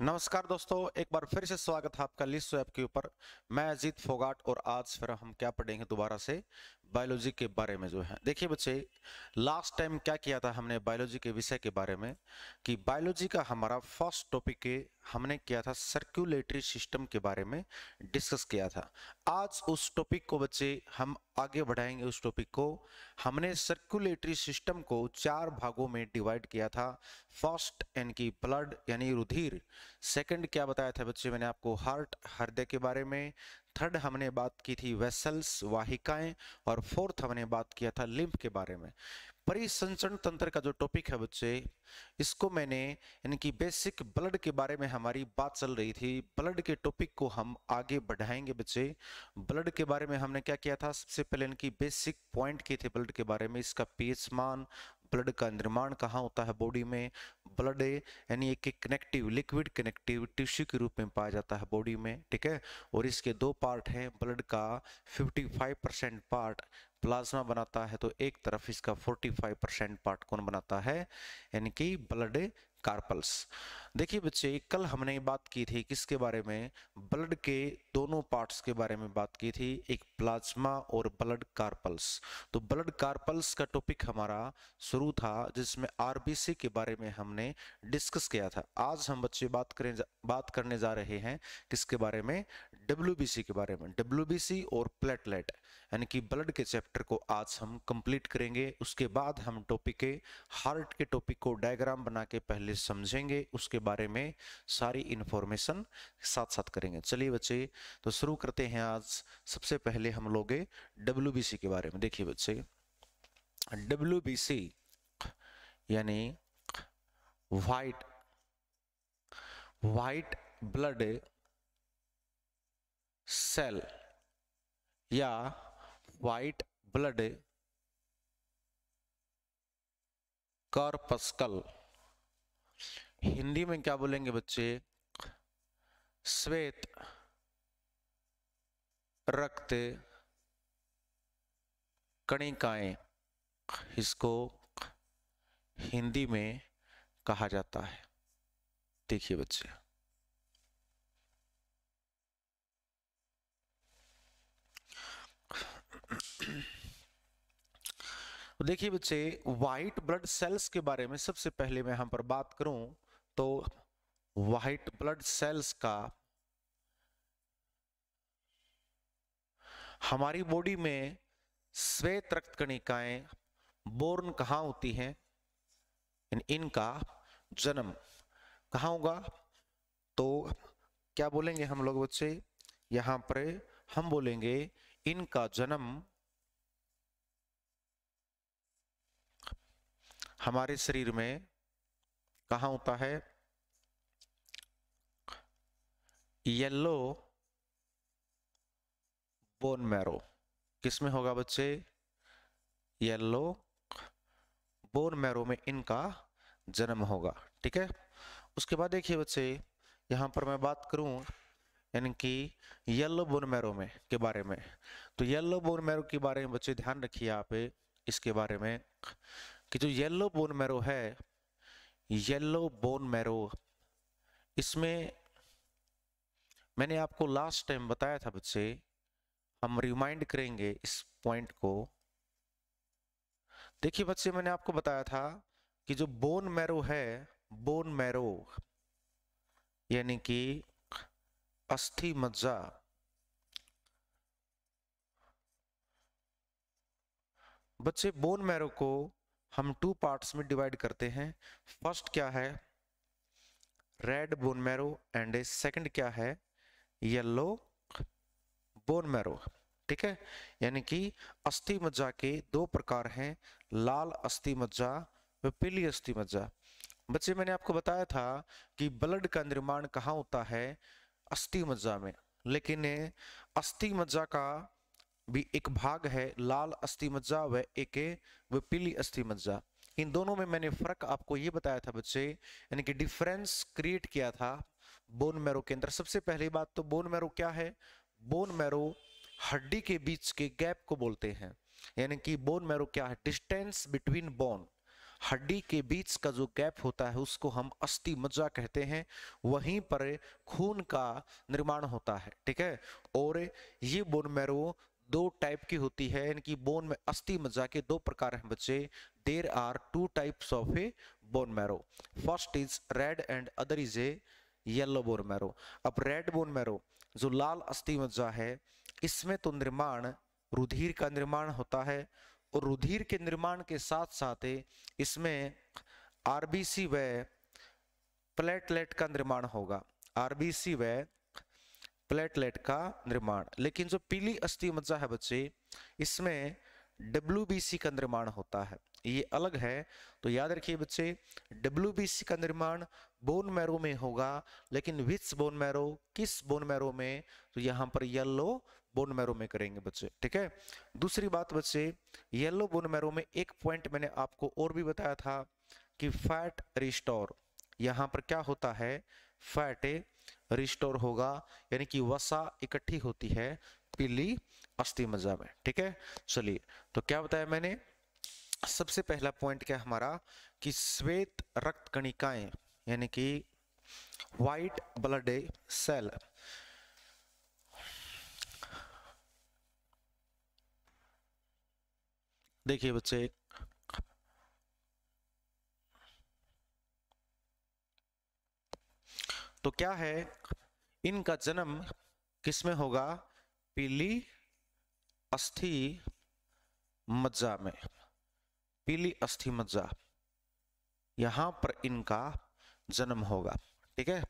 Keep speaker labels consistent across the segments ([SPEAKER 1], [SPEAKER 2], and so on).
[SPEAKER 1] नमस्कार दोस्तों एक बार फिर से स्वागत है आपका लिस्ट स्वैप के ऊपर मैं अजीत फोगाट और आज फिर हम क्या पढ़ेंगे दोबारा से बायोलॉजी के बारे में जो है देखिए बच्चे लास्ट टाइम क्या किया था हमने बायोलॉजी के विषय के बारे में कि बायोलॉजी का हमारा फर्स्ट टॉपिक हमने किया था सर्क्यूलेटरी सिस्टम के बारे में डिस्कस किया था आज उस टॉपिक को बच्चे हम आगे बढ़ाएंगे उस टॉपिक को हमने सर्कुलेटरी सिस्टम को चार भागों में डिवाइड किया था फर्स्ट यानी कि ब्लड यानी रुधिर सेकंड क्या बताया था बच्चे मैंने आपको हार्ट हृदय के बारे में थर्ड हमने बात की थी वेसल्स वाहिकाएं और फोर्थ हमने बात किया था लिम्फ के बारे में परिसंचरण तंत्र का जो टॉपिक है बच्चे इसको मैंने यानी कि बेसिक ब्लड के बारे में हमारी बात चल रही थी ब्लड के टॉपिक को हम आगे बढ़ाएंगे बच्चे ब्लड के बारे में हमने क्या किया था सबसे पहले इनकी बेसिक पॉइंट किए थे ब्लड के बारे में इसका पीएच मान ब्लड का निर्माण कहाँ होता है बॉडी में ब्लड यानी एक कनेक्टिव लिक्विड कनेक्टिव टिश्यू के रूप में पाया जाता है बॉडी में ठीक है और इसके दो पार्ट हैं ब्लड का 55 परसेंट पार्ट प्लाज्मा बनाता है तो एक तरफ इसका 45 परसेंट पार्ट कौन बनाता है यानी कि ब्लड कार्पल्स देखिए बच्चे कल हमने बात की थी किसके बारे में ब्लड के दोनों पार्ट्स के बारे में बात की थी एक प्लाज्मा और ब्लड कार्पल्स तो ब्लड कार्पल्स का टॉपिक हमारा शुरू था जिसमें आरबीसी के बारे में हमने डिस्कस किया था आज हम बच्चे बात करें बात करने जा रहे हैं किसके बारे में डब्ल्यू के बारे में डब्ल्यू और प्लेटलेट यानी कि ब्लड के चैप्टर को आज हम कंप्लीट करेंगे उसके बाद हम टॉपिक के हार्ट के टॉपिक को डायग्राम बना के पहले समझेंगे उसके बारे में सारी इन्फॉर्मेशन साथ साथ करेंगे चलिए बच्चे तो शुरू करते हैं आज सबसे पहले हम लोग डब्ल्यू के बारे में देखिए बच्चे डब्ल्यू यानी वाइट वाइट ब्लड सेल या वाइट ब्लड कॉर्पस्कल हिंदी में क्या बोलेंगे बच्चे श्वेत रक्त कणिकाएं इसको हिंदी में कहा जाता है देखिए बच्चे देखिए बच्चे व्हाइट ब्लड सेल्स के बारे में सबसे पहले मैं यहां पर बात करूं तो वाइट ब्लड सेल्स का हमारी बॉडी में श्वेत रक्त कणिकाएं बोर्न कहां होती हैं इन, इनका जन्म कहा होगा तो क्या बोलेंगे हम लोग बच्चे यहां पर हम बोलेंगे इनका जन्म हमारे शरीर में कहा होता है येलो बोन मैरो किसमें होगा बच्चे येलो बोन मैरो में इनका जन्म होगा ठीक है उसके बाद देखिए बच्चे यहां पर मैं बात करूं यानी कि येलो बोन मैरो में के बारे में तो येलो बोन मैरो के बारे में बच्चे ध्यान रखिए आप इसके बारे में कि जो येलो बोन मैरो है येलो बोन मैरो इसमें मैंने आपको लास्ट टाइम बताया था बच्चे हम रिमाइंड करेंगे इस पॉइंट को देखिए बच्चे मैंने आपको बताया था कि जो बोन मैरो है बोन मैरो यानी कि अस्थि मज्जा बच्चे बोन मैरो को हम टू पार्ट्स में डिवाइड करते हैं फर्स्ट क्या है red bone marrow and second क्या है येलो बोन मैरो ठीक है यानी कि अस्थि मज्जा के दो प्रकार हैं लाल अस्थि मज्जा व पीली अस्थि मज्जा बच्चे मैंने आपको बताया था कि ब्लड का निर्माण कहाँ होता है अस्थि मज्जा में लेकिन अस्थि मज्जा का भी एक भाग है लाल अस्थि मज्जा व एक व पीली अस्थि मज्जा इन दोनों में मैंने फर्क आपको ये बताया था बच्चे यानी कि डिफरेंस क्रिएट किया था बोन मैरो के अंदर सबसे पहली बात तो बोन मैरो क्या है बोन मैरो हड्डी के बीच के गैप को बोलते हैं यानी कि बोन मैरो क्या है डिस्टेंस बिटवीन बोन हड्डी के बीच का जो गैप होता है उसको हम अस्थि मज्जा कहते हैं वहीं पर खून का निर्माण होता है ठीक है और ये बोन मैरो दो टाइप की होती है इनकी बोन में अस्थि मज्जा के दो प्रकार हैं बच्चे there are two types of a bone marrow first is red and other is a yellow bone marrow अब रेड बोन मैरो जो लाल अस्थि मज्जा है इसमें तो निर्माण रुधिर का निर्माण होता है और रुधिर के निर्माण के साथ साथ इसमें आरबीसी व प्लेटलेट का निर्माण होगा आरबीसी व प्लेटलेट का निर्माण लेकिन जो पीली अस्थि मज्जा है बच्चे इसमें डब्ल्यू का निर्माण होता है ये अलग है तो याद रखिए बच्चे डब्ल्यू का निर्माण बोन मैरो में होगा लेकिन विच बोन मैरो किस बोन मैरो में तो यहाँ पर येल्लो बोन मैरो में करेंगे बच्चे ठीक है दूसरी बात बच्चे येल्लो बोन मैरो में एक पॉइंट मैंने आपको और भी बताया था कि फैट रिस्टोर यहाँ पर क्या होता है फैट रिस्टोर होगा यानी कि वसा इकट्ठी होती है पीली अस्थि मज्जा में ठीक है चलिए तो क्या बताया मैंने सबसे पहला पॉइंट क्या हमारा कि श्वेत रक्त कणिकाएं यानी कि व्हाइट ब्लड सेल देखिए बच्चे तो क्या है इनका जन्म किस में होगा पीली अस्थि मज्जा में पीली अस्थि मज्जा यहां पर इनका जन्म होगा ठीक है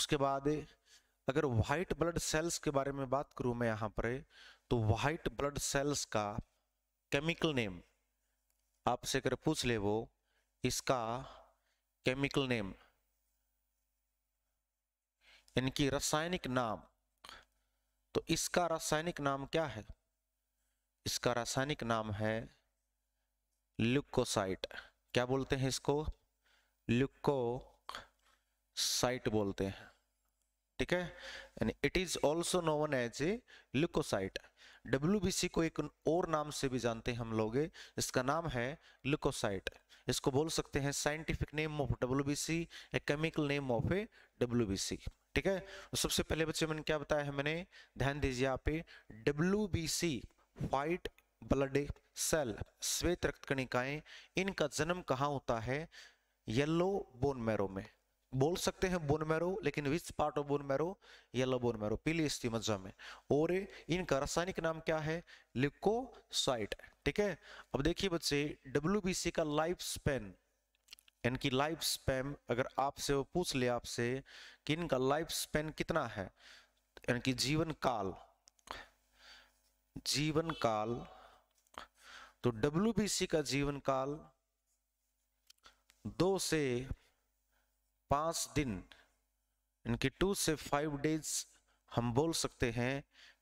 [SPEAKER 1] उसके बाद अगर व्हाइट ब्लड सेल्स के बारे में बात करूं मैं यहां पर तो व्हाइट ब्लड सेल्स का केमिकल नेम आपसे अगर पूछ ले वो इसका केमिकल नेम इनकी रासायनिक नाम तो इसका रासायनिक नाम क्या है इसका रासायनिक नाम है ल्यूकोसाइट क्या बोलते हैं इसको ल्यूकोसाइट बोलते हैं ठीक है यानी it is also known as a leucocyte W को एक और नाम से भी जानते हैं हम लोग इसका नाम है ल्यूकोसाइट इसको बोल सकते हैं scientific name of W B C a chemical name of a W B C ठीक है सबसे पहले बच्चे मैंने क्या बताया है मैंने ध्यान दीजिए यहाँ पे W B C white blood cell श्वेत रक्त कणिकाएं इनका जन्म कहाँ होता है येलो बोन मैरो में बोल सकते हैं बोन मैरो लेकिन which part of bone marrow yellow bone marrow पीली अस्थि मज्जा में और इनका रासायनिक नाम क्या है लिकोसाइट ठीक है अब देखिए बच्चे डब्ल्यू का लाइफ स्पेन यानी कि लाइफ स्पैन अगर आपसे वो पूछ ले आपसे कि इनका लाइफ स्पैन कितना है यानी कि जीवन काल जीवन काल तो डब्ल्यू का जीवन काल दो से पांच दिन इनकी टू से फाइव डेज हम बोल सकते हैं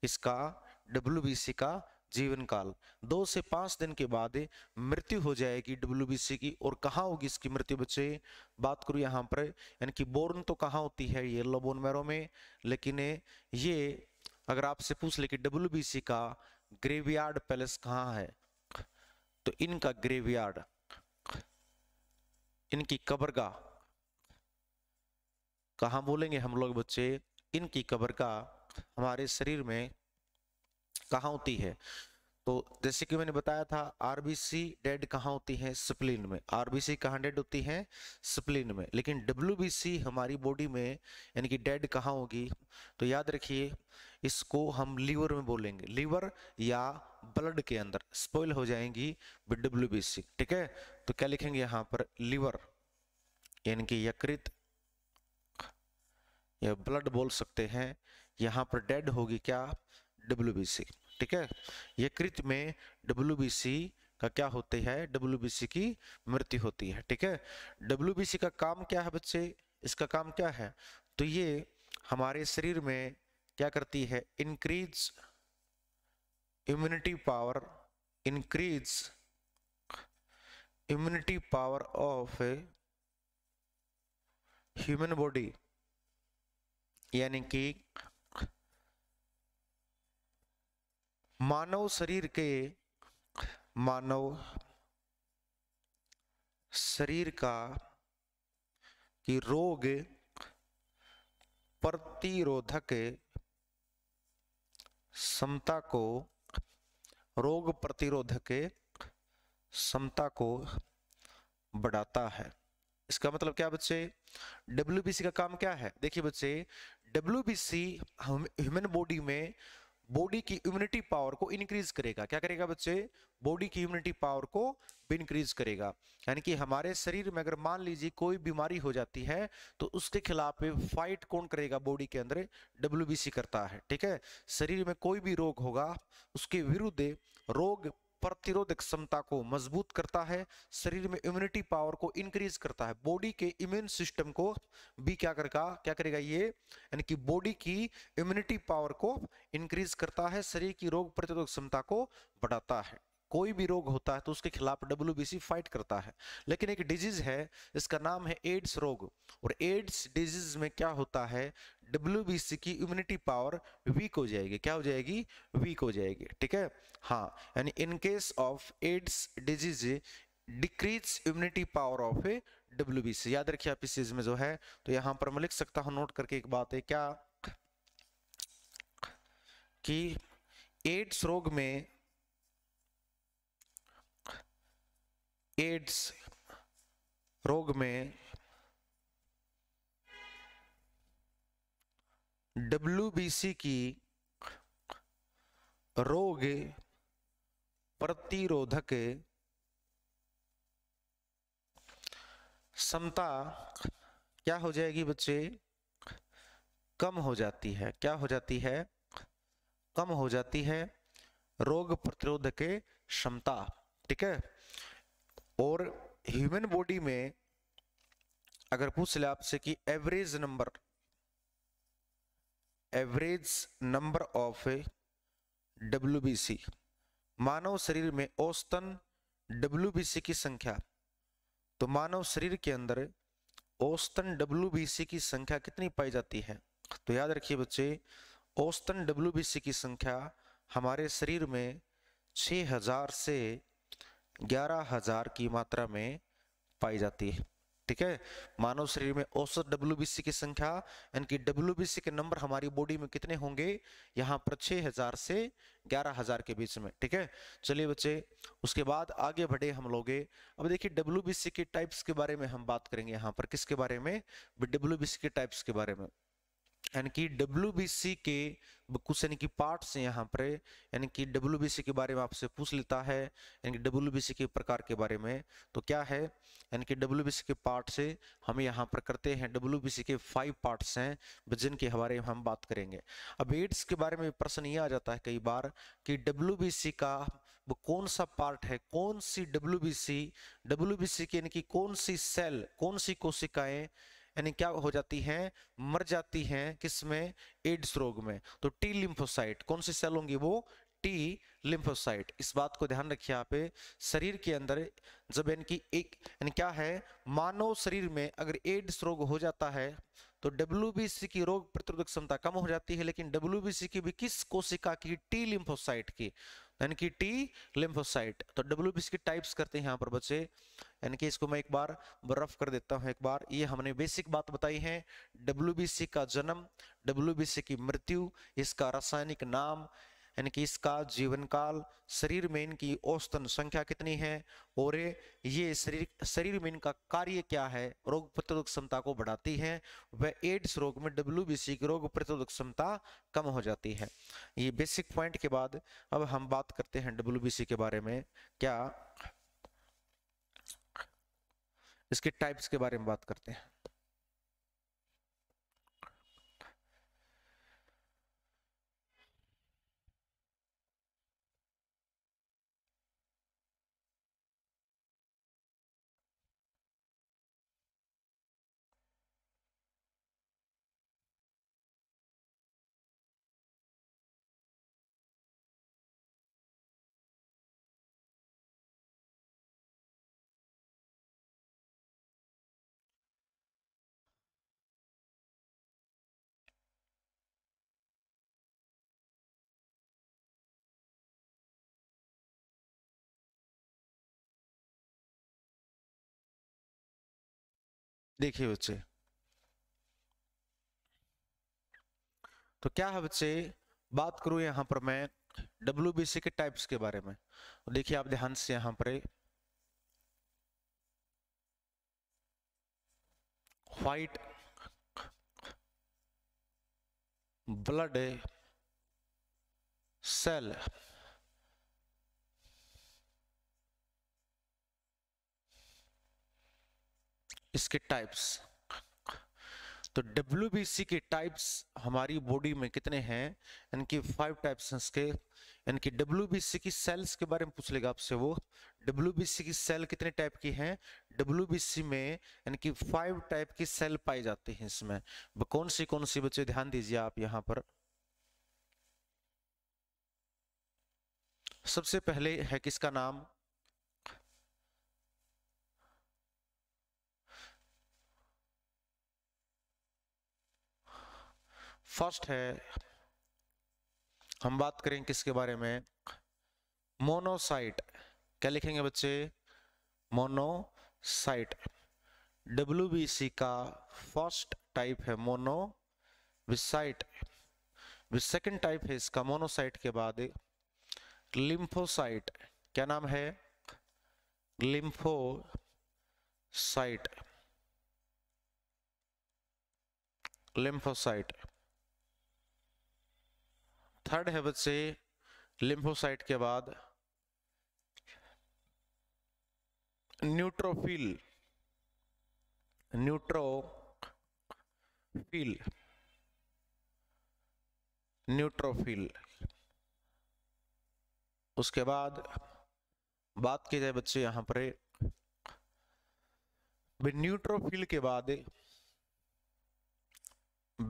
[SPEAKER 1] इसका डब्ल्यू का जीवन काल दो से पांच दिन के बाद मृत्यु हो जाएगी डब्ल्यू की और कहाँ होगी इसकी मृत्यु बच्चे बात करूँ यहाँ पर यानी कि बोर्न तो कहाँ होती है येल्लो बोन मैरो में लेकिन ये अगर आपसे पूछ ले कि डब्ल्यू का ग्रेवयार्ड पैलेस कहाँ है तो इनका ग्रेवयार्ड इनकी कबरगा कहा बोलेंगे हम लोग बच्चे इनकी कबरगा हमारे शरीर में कहाँ होती है तो जैसे कि मैंने बताया था आरबीसी डेड कहाँ होती है स्प्लिन में आरबीसी कहाँ डेड होती है स्प्लिन में लेकिन डब्ल्यू हमारी बॉडी में यानी कि डेड कहाँ होगी तो याद रखिए इसको हम लीवर में बोलेंगे लीवर या ब्लड के अंदर स्पॉइल हो जाएंगी विद डब्ल्यू ठीक है तो क्या लिखेंगे यहाँ पर लीवर यानी कि यकृत या ब्लड बोल सकते हैं यहाँ पर डेड होगी क्या डब्ल्यू ठीक है यकृत में डब्ल्यू का क्या होती है डब्ल्यू की मृत्यु होती है ठीक है डब्ल्यू का काम क्या है बच्चे इसका काम क्या है तो ये हमारे शरीर में क्या करती है increase immunity power increase immunity power of human body यानी कि मानव शरीर के मानव शरीर का कि रोग प्रतिरोधक क्षमता को रोग प्रतिरोधक क्षमता को बढ़ाता है इसका मतलब क्या बच्चे डब्ल्यू का काम क्या है देखिए बच्चे डब्ल्यू ह्यूमन बॉडी में बॉडी की इम्यूनिटी पावर को इंक्रीज करेगा क्या करेगा बच्चे बॉडी की इम्यूनिटी पावर को इंक्रीज करेगा यानी कि हमारे शरीर में अगर मान लीजिए कोई बीमारी हो जाती है तो उसके खिलाफ फाइट कौन करेगा बॉडी के अंदर डब्ल्यू करता है ठीक है शरीर में कोई भी रोग होगा उसके विरुद्ध रोग प्रतिरोधक क्षमता को मजबूत करता है शरीर में इम्यूनिटी पावर को इंक्रीज करता है बॉडी के इम्यून सिस्टम को भी क्या करेगा क्या करेगा ये यानी कि बॉडी की इम्यूनिटी पावर को इंक्रीज करता है शरीर की रोग प्रतिरोधक क्षमता को बढ़ाता है कोई भी रोग होता है तो उसके खिलाफ डब्ल्यू फाइट करता है लेकिन एक डिजीज है इसका नाम है एड्स रोग और एड्स डिजीज में क्या होता है डब्ल्यू की इम्यूनिटी पावर वीक हो जाएगी क्या हो जाएगी वीक हो जाएगी ठीक है हाँ यानी in case of AIDS disease decrease immunity power of a W याद रखिए आप इस चीज में जो है तो यहां पर मैं लिख सकता हूं नोट करके एक बात है क्या कि एड्स रोग में एड्स रोग में डब्ल्यू की रोग प्रतिरोधक क्षमता क्या हो जाएगी बच्चे कम हो जाती है क्या हो जाती है कम हो जाती है रोग प्रतिरोधक क्षमता ठीक है और ह्यूमन बॉडी में अगर पूछ ले आपसे कि average number average number of W मानव शरीर में औसतन डब्ल्यू की संख्या तो मानव शरीर के अंदर औसतन डब्ल्यू की संख्या कितनी पाई जाती है तो याद रखिए बच्चे औसतन डब्ल्यू की संख्या हमारे शरीर में 6000 से ग्यारह हजार की मात्रा में पाई जाती है ठीक है मानव शरीर में औसत डब्ल्यू की संख्या यानी कि डब्ल्यू के नंबर हमारी बॉडी में कितने होंगे यहाँ पर 6000 से 11000 के बीच में ठीक है चलिए बच्चे उसके बाद आगे बढ़े हम लोग अब देखिए डब्ल्यू के टाइप्स के बारे में हम बात करेंगे यहाँ पर किसके बारे में डब्ल्यू के टाइप्स के बारे में यानी कि डब्ल्यू के कुछ यानी कि पार्ट्स हैं यहाँ पर यानी कि डब्ल्यू के बारे में आपसे पूछ लेता है यानी कि डब्ल्यू के प्रकार के बारे में तो क्या है यानी कि डब्ल्यू के पार्ट से हम यहाँ पर करते हैं डब्ल्यू के फाइव पार्ट्स हैं जिनके बारे में हम बात करेंगे अब एड्स के बारे में प्रश्न ये आ जाता है कई बार कि डब्ल्यू का वो कौन सा पार्ट है कौन सी W B C W B C की यानी कि कौन सी सेल कौन सी कोशिकाएं यानी क्या हो जाती हैं मर जाती हैं किस में एड्स रोग में तो टी लिम्फोसाइट कौन सी सेल होंगी वो टी लिम्फोसाइट इस बात को ध्यान रखिए यहाँ पे शरीर के अंदर जब इनकी एक यानी क्या है मानव शरीर में अगर एड्स रोग हो जाता है तो डब्ल्यू की रोग प्रतिरोधक क्षमता कम हो जाती है लेकिन डब्ल्यू की भी किस कोशिका की टी लिम्फोसाइट की यानी कि टी लिम्फोसाइट तो डब्ल्यू की टाइप्स करते हैं यहाँ पर बच्चे यानी कि इसको मैं एक बार रफ कर देता हूँ एक बार ये हमने बेसिक बात बताई है डब्ल्यू का जन्म डब्ल्यू की मृत्यु इसका रासायनिक नाम यानी कि इसका जीवन काल शरीर में इनकी औसतन संख्या कितनी है और ये शरीर शरीर में इनका कार्य क्या है रोग प्रतिरोधक क्षमता को बढ़ाती है वह एड्स रोग में डब्ल्यू की रोग प्रतिरोधक क्षमता कम हो जाती है ये बेसिक पॉइंट के बाद अब हम बात करते हैं डब्ल्यू के बारे में क्या इसके टाइप्स के बारे में बात करते हैं देखिए बच्चे तो क्या है बच्चे बात करूं यहां पर मैं डब्ल्यू के टाइप्स के बारे में देखिए आप ध्यान से यहां पर वाइट ब्लड सेल इसके टाइप्स तो डब्ल्यू के टाइप्स हमारी बॉडी में कितने हैं इनकी फाइव टाइप्स हैं इसके यानी कि डब्ल्यू की सेल्स के बारे में पूछ लेगा आपसे वो डब्ल्यू की सेल कितने टाइप की हैं डब्ल्यू में यानी कि फाइव टाइप की सेल पाई जाती हैं इसमें कौन सी कौन सी बच्चे ध्यान दीजिए आप यहाँ पर सबसे पहले है किसका नाम फर्स्ट है हम बात करें किसके बारे में मोनोसाइट क्या लिखेंगे बच्चे मोनोसाइट डब्ल्यू का फर्स्ट टाइप है मोनो विसाइट सेकेंड टाइप है इसका मोनोसाइट के बाद लिम्फोसाइट क्या नाम है लिम्फोसाइट लिम्फोसाइट थर्ड है बच्चे लिम्फोसाइट के बाद न्यूट्रोफिल न्यूट्रोफिल न्यूट्रोफिल उसके बाद बात की जाए बच्चे यहां पर न्यूट्रोफिल के बाद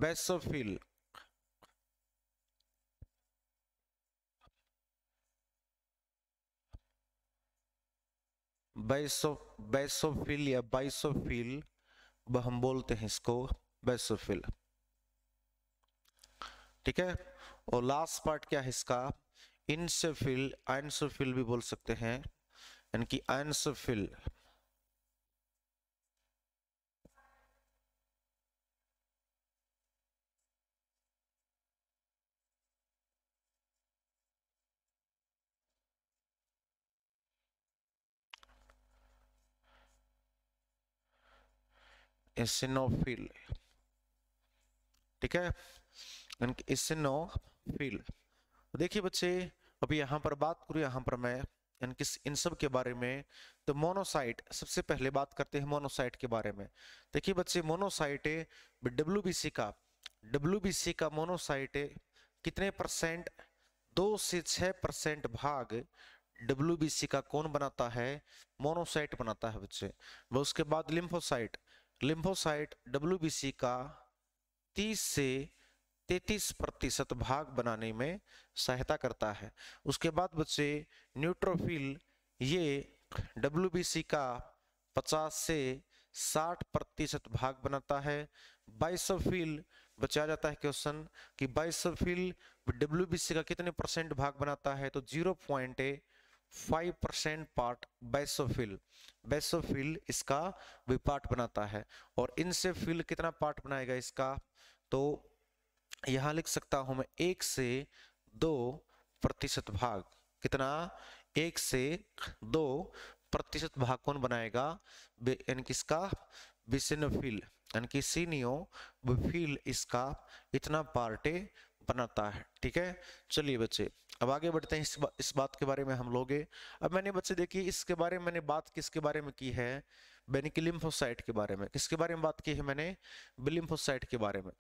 [SPEAKER 1] बेसोफिल बैसोफिल या बाइसोफिल हम बोलते हैं इसको बैसोफिल ठीक है और लास्ट पार्ट क्या है इसका इनसेफिल आइनसोफिल भी बोल सकते हैं यानी कि आइनसोफिल ठीक है एसिनोफिल तो देखिए बच्चे अभी यहां पर बात करू यहां पर मैं यानी इन सब के बारे में तो मोनोसाइट सबसे पहले बात करते हैं मोनोसाइट के बारे में देखिए बच्चे मोनोसाइट डब्ल्यू का डब्ल्यू का मोनोसाइट कितने परसेंट दो से छ परसेंट भाग डब्ल्यू का कौन बनाता है मोनोसाइट बनाता है बच्चे वह उसके बाद लिम्फोसाइट लिम्फोसाइट डब्ल्यू का 30 से 33 प्रतिशत भाग बनाने में सहायता करता है उसके बाद बच्चे न्यूट्रोफिल ये डब्ल्यू का 50 से 60 प्रतिशत भाग बनाता है बाइसोफिल बचाया जाता है क्वेश्चन कि बाइसोफिल डब्ल्यू का कितने परसेंट भाग बनाता है तो zero point five percent part basophil basophil इसका विपार्ट बनाता है और इनसे फिल कितना पार्ट बनाएगा इसका तो यहाँ लिख सकता हूँ मैं एक से दो प्रतिशत भाग कितना एक से दो प्रतिशत भाग कौन बनाएगा इसका बिसिनोफिल यानी सीनियो इसका इतना पार्टे बनाता है ठीक है चलिए बच्चे अब आगे बढ़ते हैं इस, बा, इस बात के बारे में हम लोग अब मैंने बच्चे देखिए इसके बारे में मैंने बात किसके बारे में की है बेनिकलिम्फोसाइट के बारे में किसके बारे में बात की है मैंने बिलिम्फोसाइट के बारे में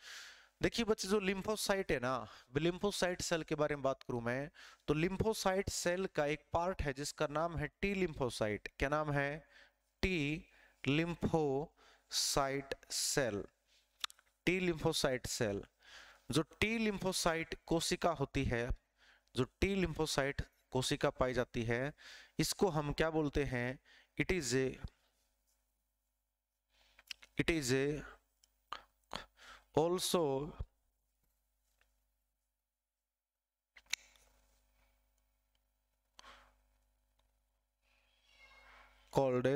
[SPEAKER 1] देखिए बच्चे जो लिम्फोसाइट है ना लिम्फोसाइट सेल के बारे में बात करूं मैं तो लिम्फोसाइट सेल का एक पार्ट है जिसका नाम है टी लिम्फोसाइट क्या नाम है T lymphocyte cell T lymphocyte cell जो टी लिम्फोसाइट कोशिका होती है जो टी लिम्फोसाइट कोशिका पाई जाती है इसको हम क्या बोलते हैं it is a it is a also called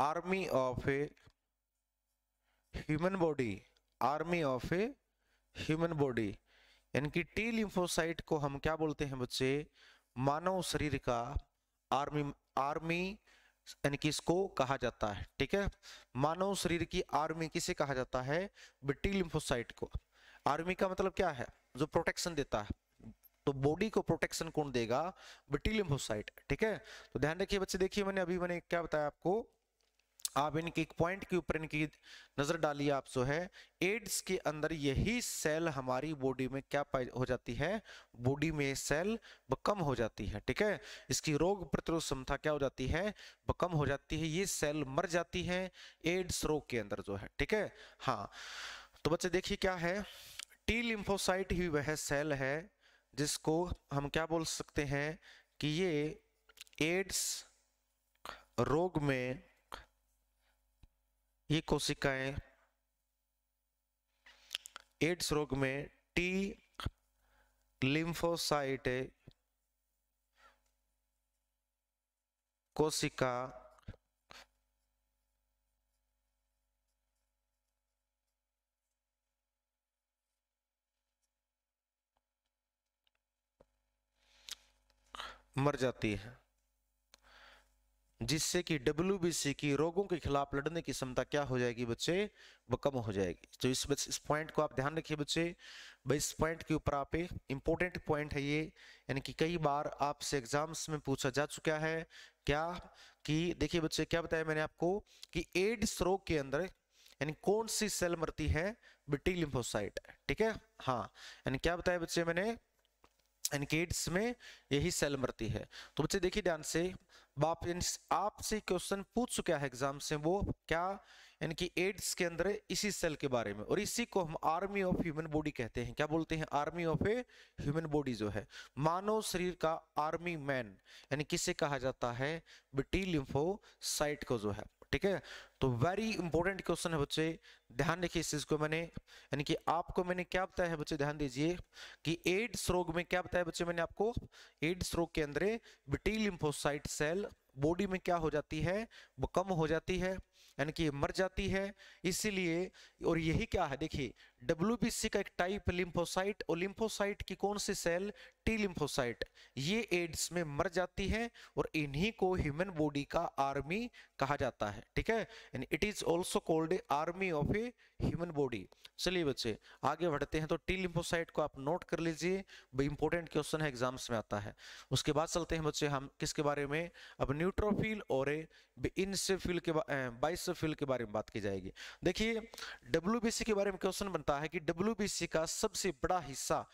[SPEAKER 1] army of a human body army of a human body यानी कि टी लिम्फोसाइट को हम क्या बोलते हैं बच्चे मानव शरीर का आर्मी आर्मी यानी कि इसको कहा जाता है ठीक है मानव शरीर की आर्मी किसे कहा जाता है बिटी लिम्फोसाइट को आर्मी का मतलब क्या है जो प्रोटेक्शन देता है तो बॉडी को प्रोटेक्शन कौन देगा बिटी लिम्फोसाइट ठीक है तो ध्यान रखिए बच्चे देखिए मैंने अभी मैंने क्या बताया आपको आप इनकी एक पॉइंट के ऊपर इनकी नज़र डालिए आप सो है एड्स के अंदर यही सेल हमारी बॉडी में क्या हो जाती है बॉडी में सेल कम हो जाती है ठीक है इसकी रोग प्रतिरोध क्षमता क्या हो जाती है कम हो जाती है ये सेल मर जाती है एड्स रोग के अंदर जो है ठीक है हाँ तो बच्चे देखिए क्या है टी लिम्फोसाइट ही वह सेल है जिसको हम क्या बोल सकते हैं कि ये एड्स रोग में ये कोशिकाएं एड्स रोग में टी लिम्फोसाइट कोशिका मर जाती है जिससे कि डब्ल्यू की रोगों के खिलाफ लड़ने की क्षमता क्या हो जाएगी बच्चे वो कम हो जाएगी तो इस इस पॉइंट को आप ध्यान रखिए बच्चे भाई इस पॉइंट के ऊपर आप इम्पोर्टेंट पॉइंट है ये यानी कि कई बार आपसे एग्जाम्स में पूछा जा चुका है क्या कि देखिए बच्चे क्या बताया मैंने आपको कि एड्स रोग के अंदर यानी कौन सी सेल मरती है बिटी लिम्फोसाइट ठीक है हाँ यानी क्या बताया बच्चे मैंने एड्स में यही सेल मरती है तो बच्चे देखिए ध्यान से आप आपसे क्वेश्चन पूछ चुका है एग्जाम से वो क्या यानी कि एड्स के अंदर इसी सेल के बारे में और इसी को हम आर्मी ऑफ ह्यूमन बॉडी कहते हैं क्या बोलते हैं army of a human body जो है मानव शरीर का आर्मी मैन यानी किसे कहा जाता है बिटी लिम्फोसाइट को जो है ठीक है तो वेरी इंपॉर्टेंट क्वेश्चन है बच्चे ध्यान रखिए इस चीज को मैंने यानी कि आपको मैंने क्या बताया है बच्चे ध्यान दीजिए कि एड्स रोग में क्या बताया बच्चे मैंने आपको एड्स रोग के अंदर बिटी लिम्फोसाइट सेल बॉडी में क्या हो जाती है वो कम हो जाती है यानी कि मर जाती है इसीलिए और यही क्या है देखिए डब्ल्यू का एक टाइप लिम्फोसाइट और लिम्फोसाइट की कौन सी सेल टी लिम्फोसाइट ये एड्स में मर जाती है और इन्हीं को ह्यूमन बॉडी का आर्मी कहा जाता है ठीक है and it is also called a army of a human body चलिए बच्चे आगे बढ़ते हैं तो टी लिम्फोसाइट को आप नोट कर लीजिए इंपॉर्टेंट क्वेश्चन है एग्जाम्स में आता है उसके बाद चलते हैं बच्चे हम किसके बारे में अब न्यूट्रोफिल और ए इनसेफिल के बाइसफिल के बारे में बात की जाएगी देखिए डब्ल्यू के बारे में क्वेश्चन बनता है कि डब्ल्यू का सबसे बड़ा हिस्सा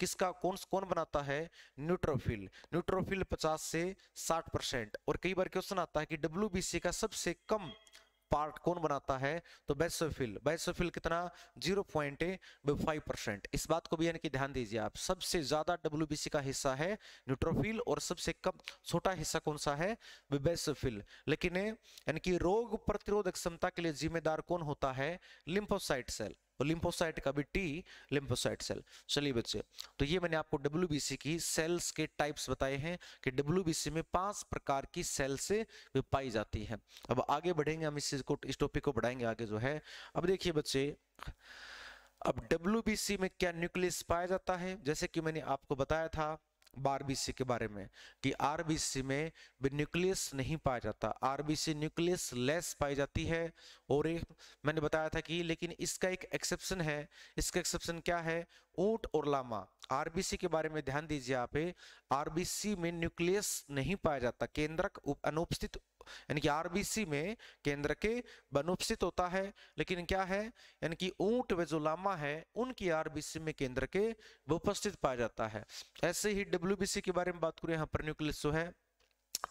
[SPEAKER 1] किसका कौन कौन बनाता होता है न्यूट्रोफिल न्यूट्रोफिल 50 से 60 परसेंट और कई बार क्वेश्चन आता है कि डब्ल्यू का सबसे कम पार्ट कौन बनाता है तो बैसोफिल बैसोफिल कितना 0.5 पॉइंट परसेंट इस बात को भी यानी कि ध्यान दीजिए आप सबसे ज्यादा डब्ल्यू का हिस्सा है न्यूट्रोफिल और सबसे कम छोटा हिस्सा कौन सा है बेसोफिल लेकिन यानी कि रोग प्रतिरोधक क्षमता के लिए जिम्मेदार कौन होता है लिम्फोसाइट सेल और तो लिम्फोसाइट का भी टी लिम्फोसाइट सेल चलिए बच्चे तो ये मैंने आपको डब्ल्यू की सेल्स के टाइप्स बताए हैं कि डब्ल्यू में पांच प्रकार की सेल्स से पाई जाती है अब आगे बढ़ेंगे हम इस को इस टॉपिक को बढ़ाएंगे आगे जो है अब देखिए बच्चे अब डब्ल्यू में क्या न्यूक्लियस पाया जाता है जैसे कि मैंने आपको बताया था बारबीसी के बारे में कि आरबीसी में भी न्यूक्लियस नहीं पाया जाता आरबीसी न्यूक्लियस लेस पाई जाती है और एक मैंने बताया था कि लेकिन इसका एक एक्सेप्शन है इसका एक्सेप्शन क्या है ऊट और लामा आरबीसी के बारे में ध्यान दीजिए आप आरबीसी में न्यूक्लियस नहीं पाया जाता केंद्रक अनुपस्थित यानी कि आरबीसी में केंद्र के बनुपस्थित होता है लेकिन क्या है यानी कि ऊंट व जो लामा है उनकी आरबीसी में केंद्र के उपस्थित पाया जाता है ऐसे ही डब्ल्यू के बारे में बात करें यहाँ पर न्यूक्लियस जो है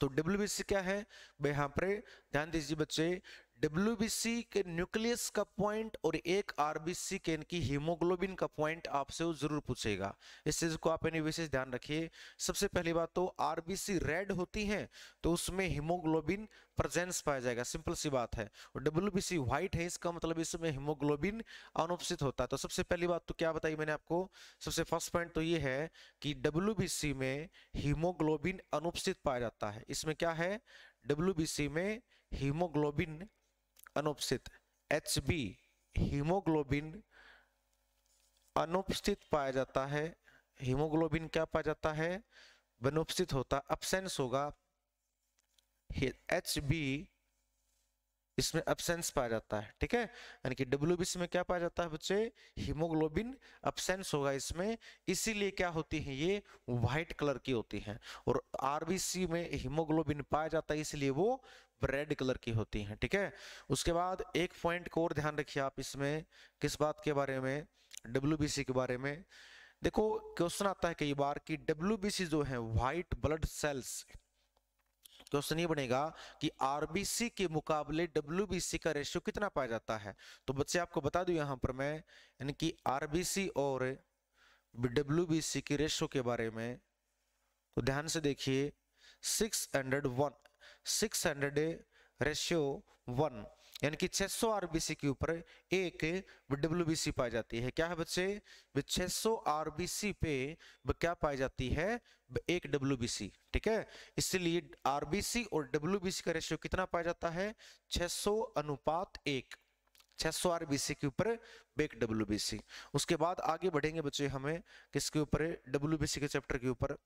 [SPEAKER 1] तो डब्ल्यू क्या है यहाँ पर ध्यान दीजिए बच्चे डब्ल्यू के न्यूक्लियस का पॉइंट और एक आरबीसी के इनकी हीमोग्लोबिन का पॉइंट आपसे वो जरूर पूछेगा इस चीज़ को आप यानी विशेष ध्यान रखिए सबसे पहली बात तो आरबीसी रेड होती है तो उसमें हीमोग्लोबिन प्रेजेंस पाया जाएगा सिंपल सी बात है और डब्ल्यूबीसी व्हाइट है इसका मतलब इसमें हीमोग्लोबिन अनुपस्थित होता है तो सबसे पहली बात तो क्या बताई मैंने आपको सबसे फर्स्ट पॉइंट तो ये है कि डब्ल्यू में हीमोग्लोबिन अनुपस्थित पाया जाता है इसमें क्या है डब्ल्यू में हीमोग्लोबिन अनुपस्थित एच बी हीमोग्लोबिन अनुपस्थित पाया जाता है हीमोग्लोबिन क्या पाया जाता है अनुपस्थित होता अपसेंस होगा एच बी इसमें अपसेंस पाया जाता है ठीक है यानी कि डब्ल्यू बी में क्या पाया जाता है बच्चे हीमोग्लोबिन अपसेंस होगा इसमें इसीलिए क्या होती है ये व्हाइट कलर की होती है और आरबीसी में हीमोग्लोबिन पाया जाता है इसलिए वो रेड कलर की होती हैं ठीक है उसके बाद एक पॉइंट को और ध्यान रखिए आप इसमें किस बात के बारे में डब्ल्यू के बारे में देखो क्वेश्चन आता है कई बार कि डब्ल्यू जो है व्हाइट ब्लड सेल्स क्वेश्चन ये बनेगा कि आरबीसी के मुकाबले डब्ल्यू का रेशियो कितना पाया जाता है तो बच्चे आपको बता दू यहां पर मैं यानी कि आरबीसी और डब्ल्यूबीसी के रेशियो के बारे में तो ध्यान से देखिए 601 सिक्स हंड्रेड रेशियो वन यानी कि 600 सौ आरबीसी के ऊपर एक डब्ल्यूबीसी पाई जाती है क्या है बच्चे 600 सौ आरबीसी पे क्या पाई जाती है एक डब्ल्यूबीसी ठीक है इसलिए आरबीसी और डब्ल्यूबीसी का रेशियो कितना पाया जाता है 600 अनुपात एक 600 सौ आरबीसी के ऊपर बेक डब्ल्यूबीसी उसके बाद आगे बढ़ेंगे बच्चे हमें किसके ऊपर डब्ल्यूबीसी के चैप्टर के ऊपर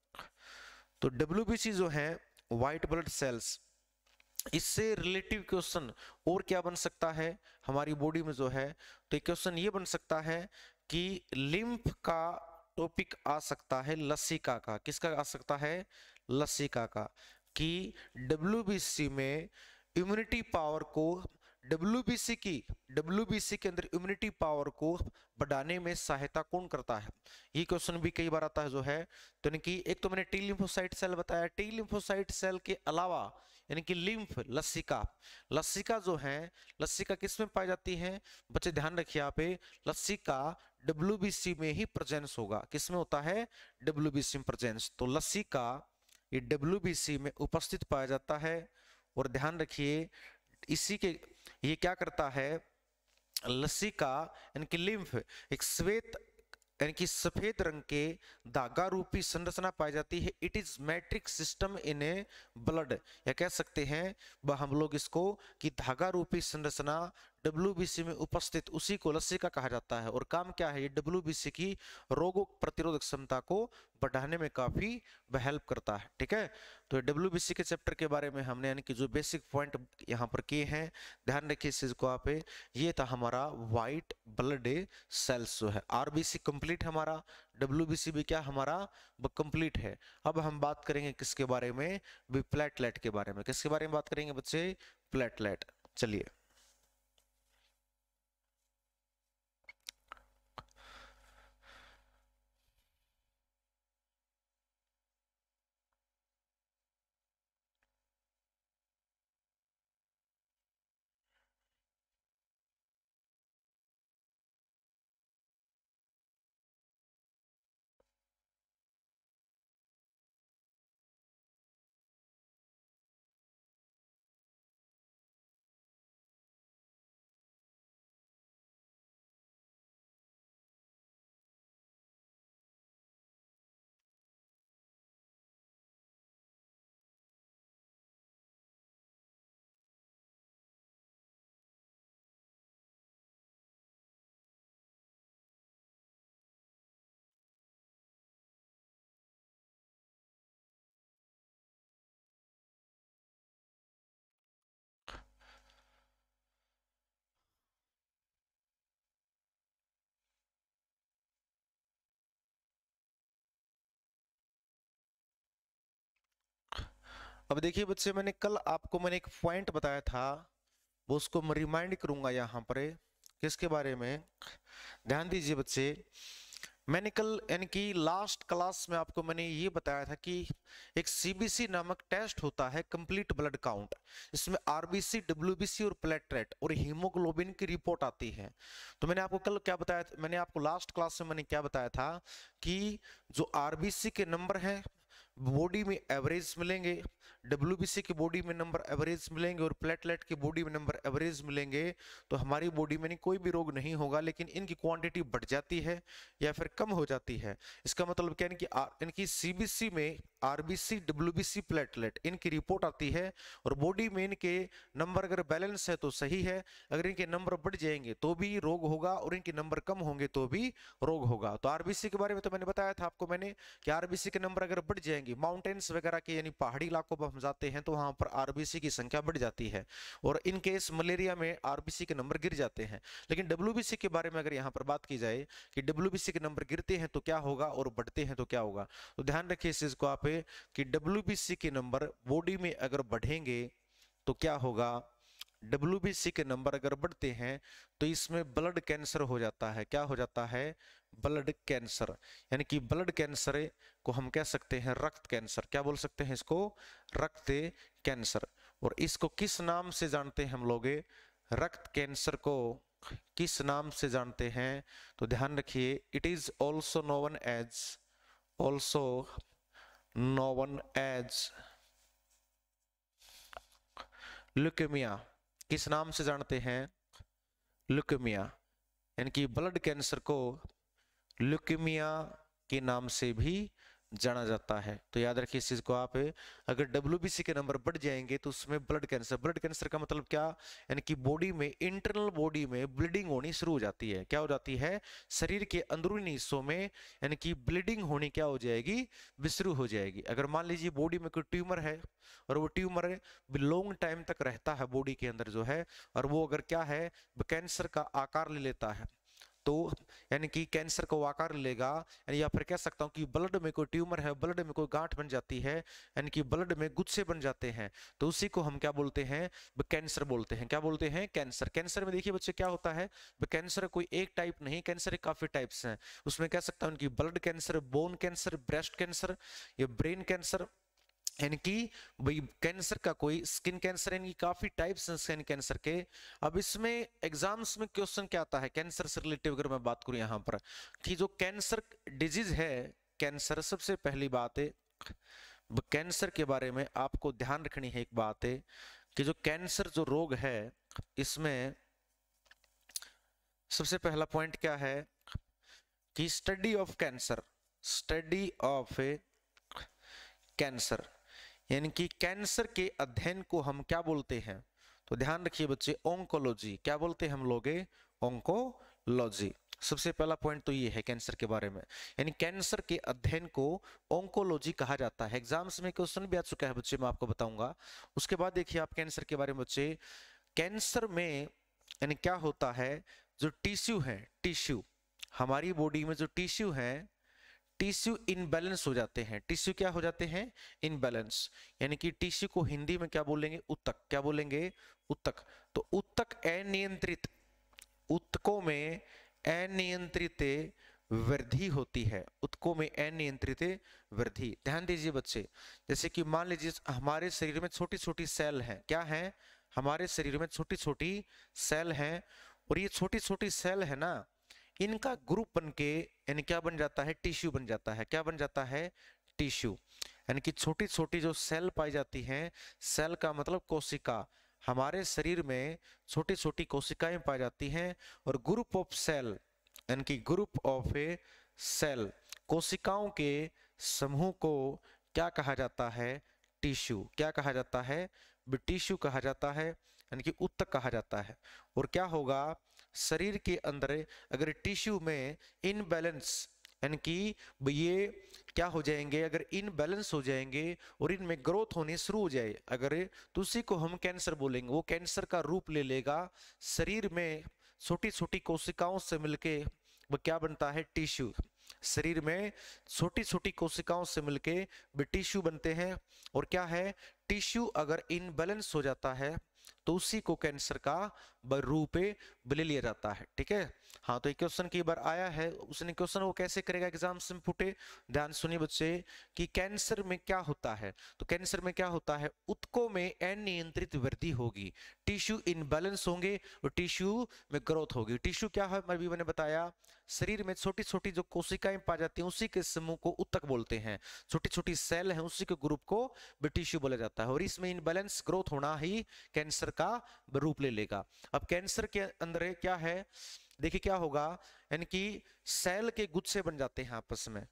[SPEAKER 1] तो डब्ल्यूबीसी जो है व्हाइट ब्लड सेल्स इससे रिलेटिव क्वेश्चन और क्या बन सकता है हमारी बॉडी में जो है तो क्वेश्चन ये बन सकता है कि लिम्फ का टॉपिक आ सकता है लसिका का किसका आ सकता है लसिका का कि डब्ल्यू में इम्यूनिटी पावर को डब्ल्यू की डब्ल्यू के अंदर इम्यूनिटी पावर को बढ़ाने में सहायता कौन करता है ये क्वेश्चन भी कई बार आता है जो है तो यानी कि एक तो मैंने टी लिम्फोसाइट सेल बताया टी लिम्फोसाइट सेल के अलावा यानी कि लिम्फ लस्सिका लस्सिका जो है लस्सिका किस में पाई जाती है बच्चे ध्यान रखिए आप पे लस्सिका डब्ल्यू में ही प्रजेंस होगा किस में होता है डब्ल्यू में प्रजेंस तो लस्सिका ये डब्ल्यू में उपस्थित पाया जाता है और ध्यान रखिए इसी के ये क्या करता है का यानी कि लिम्फ एक श्वेत यानी कि सफेद रंग के धागा रूपी संरचना पाई जाती है it is matrix system in a blood या कह सकते हैं हम लोग इसको कि धागा रूपी संरचना डब्ल्यू में उपस्थित उसी को लस्सी का कहा जाता है और काम क्या है ये डब्ल्यू की रोग प्रतिरोधक क्षमता को बढ़ाने में काफ़ी हेल्प करता है ठीक है तो डब्ल्यू के चैप्टर के बारे में हमने यानी कि जो बेसिक पॉइंट यहाँ पर किए हैं ध्यान रखिए इस चीज़ को आप ये था हमारा वाइट ब्लड सेल्स जो है आर कंप्लीट हमारा डब्ल्यू भी क्या हमारा कंप्लीट है अब हम बात करेंगे किसके बारे में भी प्लेटलेट के बारे में किसके बारे में बात करेंगे बच्चे प्लेटलेट चलिए अब देखिए बच्चे मैंने कल आपको मैंने एक पॉइंट बताया था वो उसको मैं रिमाइंड करूंगा यहाँ पर किसके बारे में ध्यान दीजिए बच्चे मैंने कल यानी कि लास्ट क्लास में आपको मैंने ये बताया था कि एक सीबीसी नामक टेस्ट होता है कंप्लीट ब्लड काउंट इसमें आरबीसी डब्ल्यूबीसी और प्लेटरेट और हीमोग्लोबिन की रिपोर्ट आती है तो मैंने आपको कल क्या बताया मैंने आपको लास्ट क्लास में मैंने क्या बताया था कि जो आरबीसी के नंबर हैं बॉडी में एवरेज मिलेंगे डब्ल्यू की बॉडी में नंबर एवरेज मिलेंगे और प्लेटलेट की बॉडी में नंबर एवरेज मिलेंगे तो हमारी बॉडी में नहीं कोई भी रोग नहीं होगा लेकिन इनकी क्वांटिटी बढ़ जाती है या फिर कम हो जाती है इसका मतलब क्या इनकी सी इनकी सीबीसी में आरबीसी सी प्लेटलेट इनकी रिपोर्ट आती है और बॉडी में इनके नंबर अगर बैलेंस है तो सही है अगर इनके नंबर बढ़ जाएंगे तो भी रोग होगा और इनके नंबर कम होंगे तो भी रोग होगा तो आरबीसी के बारे में तो मैंने बताया था आपको मैंने कि आरबीसी के नंबर अगर बढ़ जाएंगे जाएंगी माउंटेन्स वगैरह के यानी पहाड़ी इलाकों पर हम जाते हैं तो वहाँ पर आरबीसी की संख्या बढ़ जाती है और इन केस मलेरिया में आरबीसी के नंबर गिर जाते हैं लेकिन डब्ल्यू के बारे में अगर यहाँ पर बात की जाए कि डब्ल्यू के नंबर गिरते हैं तो क्या होगा और बढ़ते हैं तो क्या होगा तो ध्यान रखिए इस चीज़ को आप कि डब्ल्यू के नंबर बॉडी में अगर बढ़ेंगे तो क्या होगा डब्ल्यू के नंबर अगर बढ़ते हैं तो इसमें ब्लड कैंसर हो जाता है क्या हो जाता है ब्लड कैंसर यानी कि ब्लड कैंसर को हम कह सकते हैं रक्त कैंसर क्या बोल सकते हैं इसको रक्त कैंसर और इसको किस नाम से जानते हैं हम लोग रक्त कैंसर को किस नाम से जानते हैं तो ध्यान रखिए it is also known as also known as leukemia किस नाम से जानते हैं ल्यूकेमिया यानी कि ब्लड कैंसर को ल्यूकेमिया के नाम से भी जाना जाता है तो याद रखिए इस चीज को आप अगर डब्ल्यू के नंबर बढ़ जाएंगे तो उसमें ब्लड कैंसर ब्लड कैंसर का मतलब क्या यानी कि बॉडी में इंटरनल बॉडी में ब्लीडिंग होनी शुरू हो जाती है क्या हो जाती है शरीर के अंदरूनी हिस्सों में यानी कि ब्लीडिंग होनी क्या हो जाएगी शुरू हो जाएगी अगर मान लीजिए बॉडी में कोई ट्यूमर है और वो ट्यूमर लॉन्ग टाइम तक रहता है बॉडी के अंदर जो है और वो अगर क्या है कैंसर का आकार ले लेता है तो यानी कि कैंसर को आकार लेगा यानी या फिर कह सकता हूँ कि ब्लड में कोई ट्यूमर है ब्लड में कोई गांठ बन जाती है यानी कि ब्लड में गुस्से बन जाते हैं तो उसी को हम क्या बोलते हैं कैंसर बोलते हैं क्या बोलते हैं कैंसर कैंसर में देखिए बच्चे क्या होता है कैंसर कोई एक टाइप नहीं कैंसर काफी टाइप्स हैं उसमें कह सकता हूँ कि blood cancer bone cancer breast cancer या ब्रेन कैंसर इनकी भाई कैंसर का कोई स्किन कैंसर इनकी काफी टाइप्स हैं स्किन कैंसर के अब इसमें एग्जाम्स में क्वेश्चन क्या आता है कैंसर से रिलेटिव अगर मैं बात करूं यहाँ पर कि जो कैंसर डिजीज है कैंसर सबसे पहली बात है कैंसर के बारे में आपको ध्यान रखनी है एक बात है कि जो कैंसर जो रोग है इसमें सबसे पहला पॉइंट क्या है कि study of cancer study of cancer यानी कि कैंसर के अध्ययन को हम क्या बोलते हैं तो ध्यान रखिए बच्चे ओंकोलॉजी क्या बोलते हैं हम लोग ओंकोलॉजी सबसे पहला पॉइंट तो ये है कैंसर के बारे में यानी कैंसर के अध्ययन को ओंकोलॉजी कहा जाता है एग्जाम्स में क्वेश्चन भी आ चुका है बच्चे मैं आपको बताऊंगा उसके बाद देखिए आप कैंसर के बारे में बच्चे कैंसर में यानी क्या होता है जो टिश्यू है टिश्यू हमारी बॉडी में जो टिश्यू है टिश्यू इनबैलेंस हो जाते हैं टिश्यू क्या हो जाते हैं इनबैलेंस यानी कि टिश्यू को हिंदी में क्या बोलेंगे उत्तक क्या बोलेंगे उत्तक तो उत्तक अनियंत्रित उत्तकों में अनियंत्रित वृद्धि होती है उत्तकों में अनियंत्रित वृद्धि ध्यान दीजिए बच्चे जैसे कि मान लीजिए हमारे शरीर में छोटी छोटी सेल हैं क्या है हमारे शरीर में छोटी छोटी सेल हैं और ये छोटी छोटी सेल है ना इनका ग्रुप बन के यानी क्या बन जाता है टिश्यू बन जाता है क्या बन जाता है टिश्यू यानी कि छोटी छोटी जो सेल पाई जाती हैं सेल का मतलब कोशिका हमारे शरीर में छोटी छोटी कोशिकाएं पाई जाती हैं और ग्रुप ऑफ सेल यानी कि ग्रुप ऑफ ए सेल कोशिकाओं के समूह को क्या कहा जाता है टिश्यू क्या कहा जाता है टिश्यू कहा जाता है यानी कि उत्तक कहा जाता है और क्या होगा शरीर के अंदर अगर टिश्यू में इनबैलेंस यानी कि ये क्या हो जाएंगे अगर इनबैलेंस हो जाएंगे और इनमें ग्रोथ होने शुरू हो जाए अगर तो उसी को हम कैंसर बोलेंगे वो कैंसर का रूप ले लेगा शरीर में छोटी छोटी कोशिकाओं से मिलके वह क्या बनता है टिश्यू शरीर में छोटी छोटी कोशिकाओं से मिलके टिश्यू बनते हैं और क्या है टिश्यू अगर इनबैलेंस हो जाता है तो उसी को कैंसर का रूप ले लिया जाता है ठीक है हाँ तो एक क्वेश्चन की बार आया है उसने क्वेश्चन वो कैसे करेगा एग्जाम से पुटे ध्यान सुनिए बच्चे कि कैंसर में क्या होता है तो कैंसर में क्या होता है उत्को में अनियंत्रित वृद्धि होगी टिश्यू इनबैलेंस होंगे और टिश्यू में ग्रोथ होगी टिश्यू क्या है मैं भी मैंने बताया शरीर में छोटी छोटी जो कोशिकाएं पा जाती हैं उसी के समूह को उत्तक बोलते हैं छोटी छोटी सेल है उसी के ग्रुप को टिश्यू बोला जाता है और इसमें इनबैलेंस ग्रोथ होना ही कैंसर का रूप ले लेगा अब कैंसर के अंदर क्या है देखिए क्या होगा यानी कि सेल के गुच्छे बन जाते हैं आपस में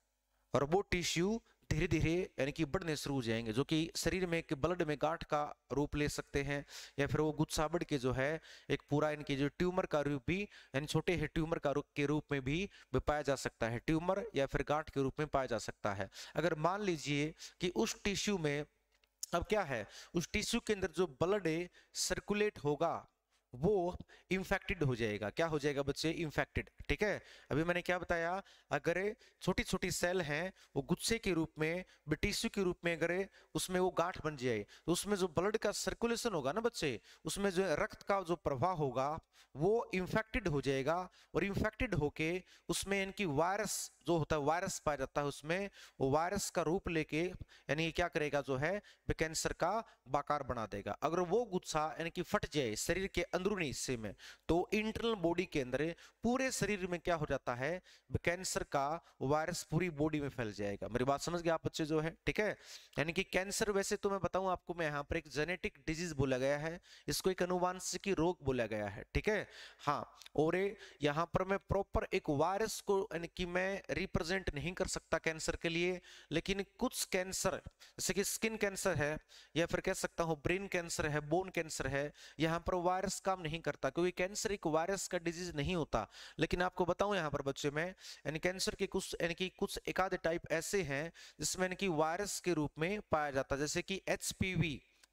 [SPEAKER 1] और वो टिश्यू धीरे धीरे यानी कि बढ़ने शुरू हो जाएंगे जो कि शरीर में एक ब्लड में गांठ का रूप ले सकते हैं या फिर वो गुच्छा बढ़ के जो है एक पूरा इनके जो ट्यूमर का रूप भी यानी छोटे है ट्यूमर का रूप के रूप में भी पाया जा सकता है ट्यूमर या फिर गांठ के रूप में पाया जा सकता है अगर मान लीजिए कि उस टिश्यू में अब क्या है उस टिश्यू के अंदर जो ब्लड सर्कुलेट होगा वो इन्फेक्टेड हो जाएगा क्या हो जाएगा बच्चे इन्फेक्टेड ठीक है अभी मैंने क्या बताया अगर छोटी छोटी सेल हैं वो गुस्से के रूप में टिश्यू के रूप में अगर उसमें वो गांठ बन जाए तो उसमें जो ब्लड का सर्कुलेशन होगा ना बच्चे उसमें जो रक्त का जो प्रवाह होगा वो इन्फेक्टेड हो जाएगा और इन्फेक्टेड होके उसमें इनकी वायरस जो होता है वायरस पाया जाता है उसमें वो वायरस का रूप लेके यानी ये क्या करेगा जो है वे कैंसर का बाकार बना देगा अगर वो गुस्सा यानी कि फट जाए शरीर के अंदरूनी हिस्से में तो इंटरनल बॉडी के अंदर पूरे शरीर में क्या हो जाता है कैंसर का वायरस पूरी बॉडी में फैल जाएगा मेरी बात समझ गया आप बच्चे जो है ठीक है यानी कि कैंसर वैसे तो मैं बताऊँ आपको मैं यहाँ पर एक जेनेटिक डिजीज बोला गया है इसको एक अनुवांशिकी रोग बोला गया है ठीक है हाँ और यहाँ पर मैं प्रॉपर एक वायरस को यानी कि मैं रिप्रेजेंट नहीं कर सकता कैंसर के लिए लेकिन कुछ कैंसर जैसे कि स्किन कैंसर है या फिर कह सकता हूँ ब्रेन कैंसर है बोन कैंसर है यहाँ पर वायरस काम नहीं करता क्योंकि कैंसर एक वायरस का डिजीज नहीं होता लेकिन आपको बताऊँ यहाँ पर बच्चे में यानी कैंसर के कुछ यानी कि कुछ एकाध टाइप ऐसे हैं जिसमें यानी कि वायरस के रूप में पाया जाता है जैसे कि एच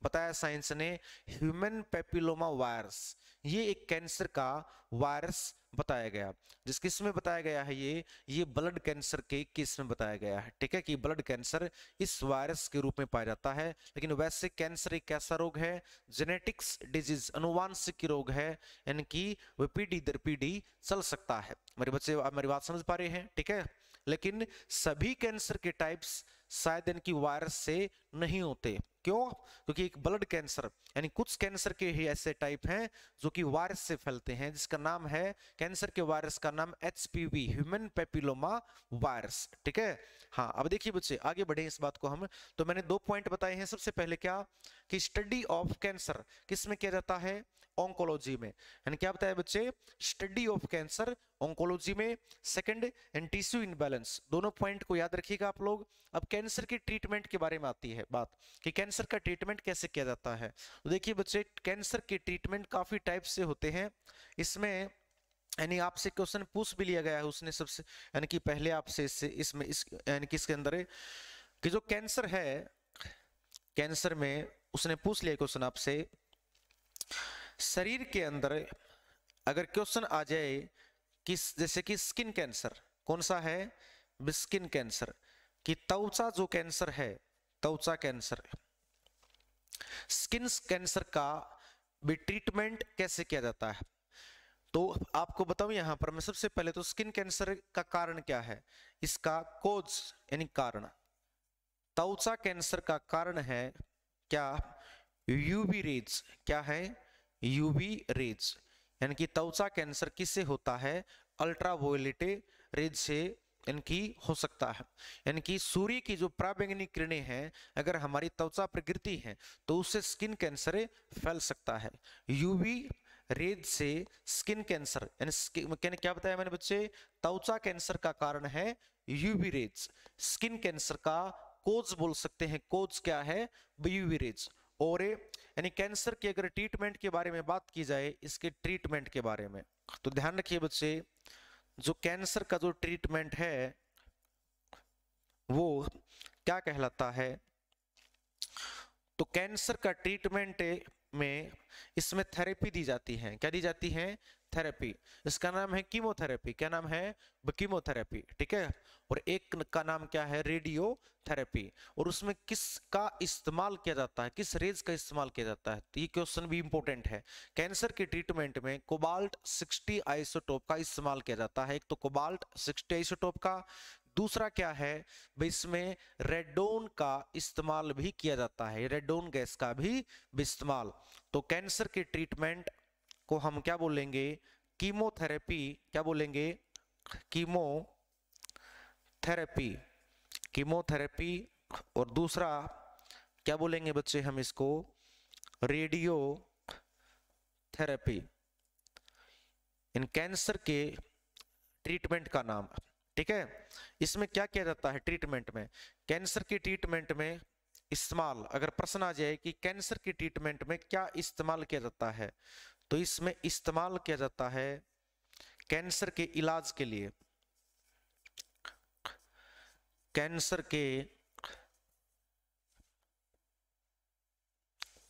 [SPEAKER 1] बताया साइंस ने ह्यूमन पेपिलोमा वायरस ये एक कैंसर का वायरस बताया गया जिस किस में बताया गया है ये ये ब्लड कैंसर के किस में बताया गया है ठीक है कि ब्लड कैंसर इस वायरस के रूप में पाया जाता है लेकिन वैसे कैंसर एक कैसा रोग है जेनेटिक्स डिजीज अनुवांशिक रोग है यानी कि वह पीढ़ी दर पीढ़ी चल सकता है मेरे बच्चे आप मेरी बात समझ पा रहे हैं ठीक है लेकिन सभी कैंसर के टाइप्स शायद इनकी वायरस से नहीं होते क्यों क्योंकि एक ब्लड कैंसर यानी कुछ कैंसर के ही ऐसे टाइप हैं जो कि वायरस से फैलते हैं जिसका नाम है कैंसर के वायरस का नाम एच ह्यूमन पेपिलोमा वायरस ठीक है हाँ अब देखिए बच्चे आगे बढ़े इस बात को हम तो मैंने दो पॉइंट बताए हैं सबसे पहले क्या कि स्टडी ऑफ कैंसर किस में किया जाता है ऑन्कोलॉजी में यानी क्या बताया बच्चे स्टडी ऑफ कैंसर ऑन्कोलॉजी में सेकंड एंड टिश्यू इनबैलेंस दोनों पॉइंट को याद रखिएगा आप लोग अब कैंसर की ट्रीटमेंट के बारे में आती है बात कि कैंसर का ट्रीटमेंट कैसे किया जाता है तो देखिए बच्चे कैंसर के ट्रीटमेंट काफ़ी टाइप से होते हैं इसमें यानी आपसे क्वेश्चन पूछ भी लिया गया है उसने सबसे यानी कि पहले आपसे इससे इसमें इस यानी कि इसके अंदर कि जो कैंसर है कैंसर में उसने पूछ लिया क्वेश्चन आपसे शरीर के अंदर अगर क्वेश्चन आ जाए कि जैसे कि स्किन कैंसर कौन सा है स्किन कैंसर कि त्वचा जो कैंसर है त्वचा कैंसर स्किन कैंसर का भी ट्रीटमेंट कैसे किया जाता है तो आपको बताऊं यहां पर मैं सबसे पहले तो स्किन कैंसर का कारण क्या है इसका कोज यानी कारण त्वचा कैंसर का कारण है क्या यूवी रेज क्या है यूवी रेज यानी कि त्वचा कैंसर किससे होता है अल्ट्रावोलेटे रेज से इनकी हो सकता है यानी कि सूर्य की जो प्राबैंगनी किरणें हैं अगर हमारी त्वचा प्रकृति है तो उससे स्किन कैंसर फैल सकता है यूवी रेज से स्किन कैंसर यानी क्या बताया मैंने बच्चे त्वचा कैंसर का कारण है यूवी रेज स्किन कैंसर का कोज बोल सकते हैं कोज क्या है यूवी रेज और यानी कैंसर के अगर ट्रीटमेंट के बारे में बात की जाए इसके ट्रीटमेंट के बारे में तो ध्यान रखिए बच्चे जो कैंसर का जो ट्रीटमेंट है वो क्या कहलाता है तो कैंसर का ट्रीटमेंट में इसमें थेरेपी दी जाती है क्या दी जाती है थेरेपी इसका नाम है कीमोथेरेपी क्या नाम है कीमोथेरेपी ठीक है और एक का नाम क्या है रेडियो थेरेपी और उसमें किस का इस्तेमाल किया जाता है किस रेज का इस्तेमाल किया जाता है तो ये क्वेश्चन भी इंपॉर्टेंट है कैंसर के ट्रीटमेंट में कोबाल्ट 60 आइसोटोप का इस्तेमाल किया जाता है एक तो कोबाल्ट 60 आइसोटोप का दूसरा क्या है इसमें रेडोन का इस्तेमाल भी किया जाता है रेडोन गैस का भी इस्तेमाल तो कैंसर के ट्रीटमेंट को हम क्या बोलेंगे कीमोथेरेपी क्या बोलेंगे कीमो थेरेपी कीमोथेरेपी और दूसरा क्या बोलेंगे बच्चे हम इसको रेडियो थेरेपी इन कैंसर के ट्रीटमेंट का नाम ठीक है इसमें क्या किया जाता है ट्रीटमेंट में कैंसर की ट्रीटमेंट में इस्तेमाल अगर प्रश्न आ जाए कि कैंसर की ट्रीटमेंट में क्या इस्तेमाल किया जाता है तो इसमें इस्तेमाल किया जाता है कैंसर के इलाज के लिए कैंसर के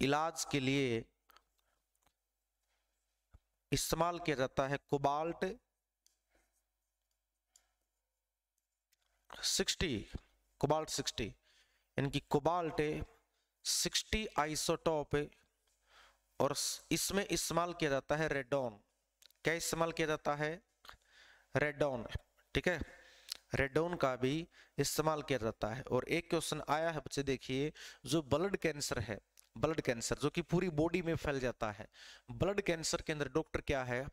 [SPEAKER 1] इलाज के लिए इस्तेमाल किया जाता है कोबाल्ट 60 कोबाल्ट 60 यानी कि कोबाल्ट 60 आइसोटॉप और इसमें इस्तेमाल किया जाता है रेडॉन क्या इस्तेमाल किया जाता है रेडॉन ठीक है रेडोन का भी इस्तेमाल किया जाता है और एक क्वेश्चन आया है बच्चे देखिए जो ब्लड कैंसर है ब्लड कैंसर जो कि पूरी बॉडी में फैल जाता है ब्लड कैंसर के अंदर डॉक्टर क्या है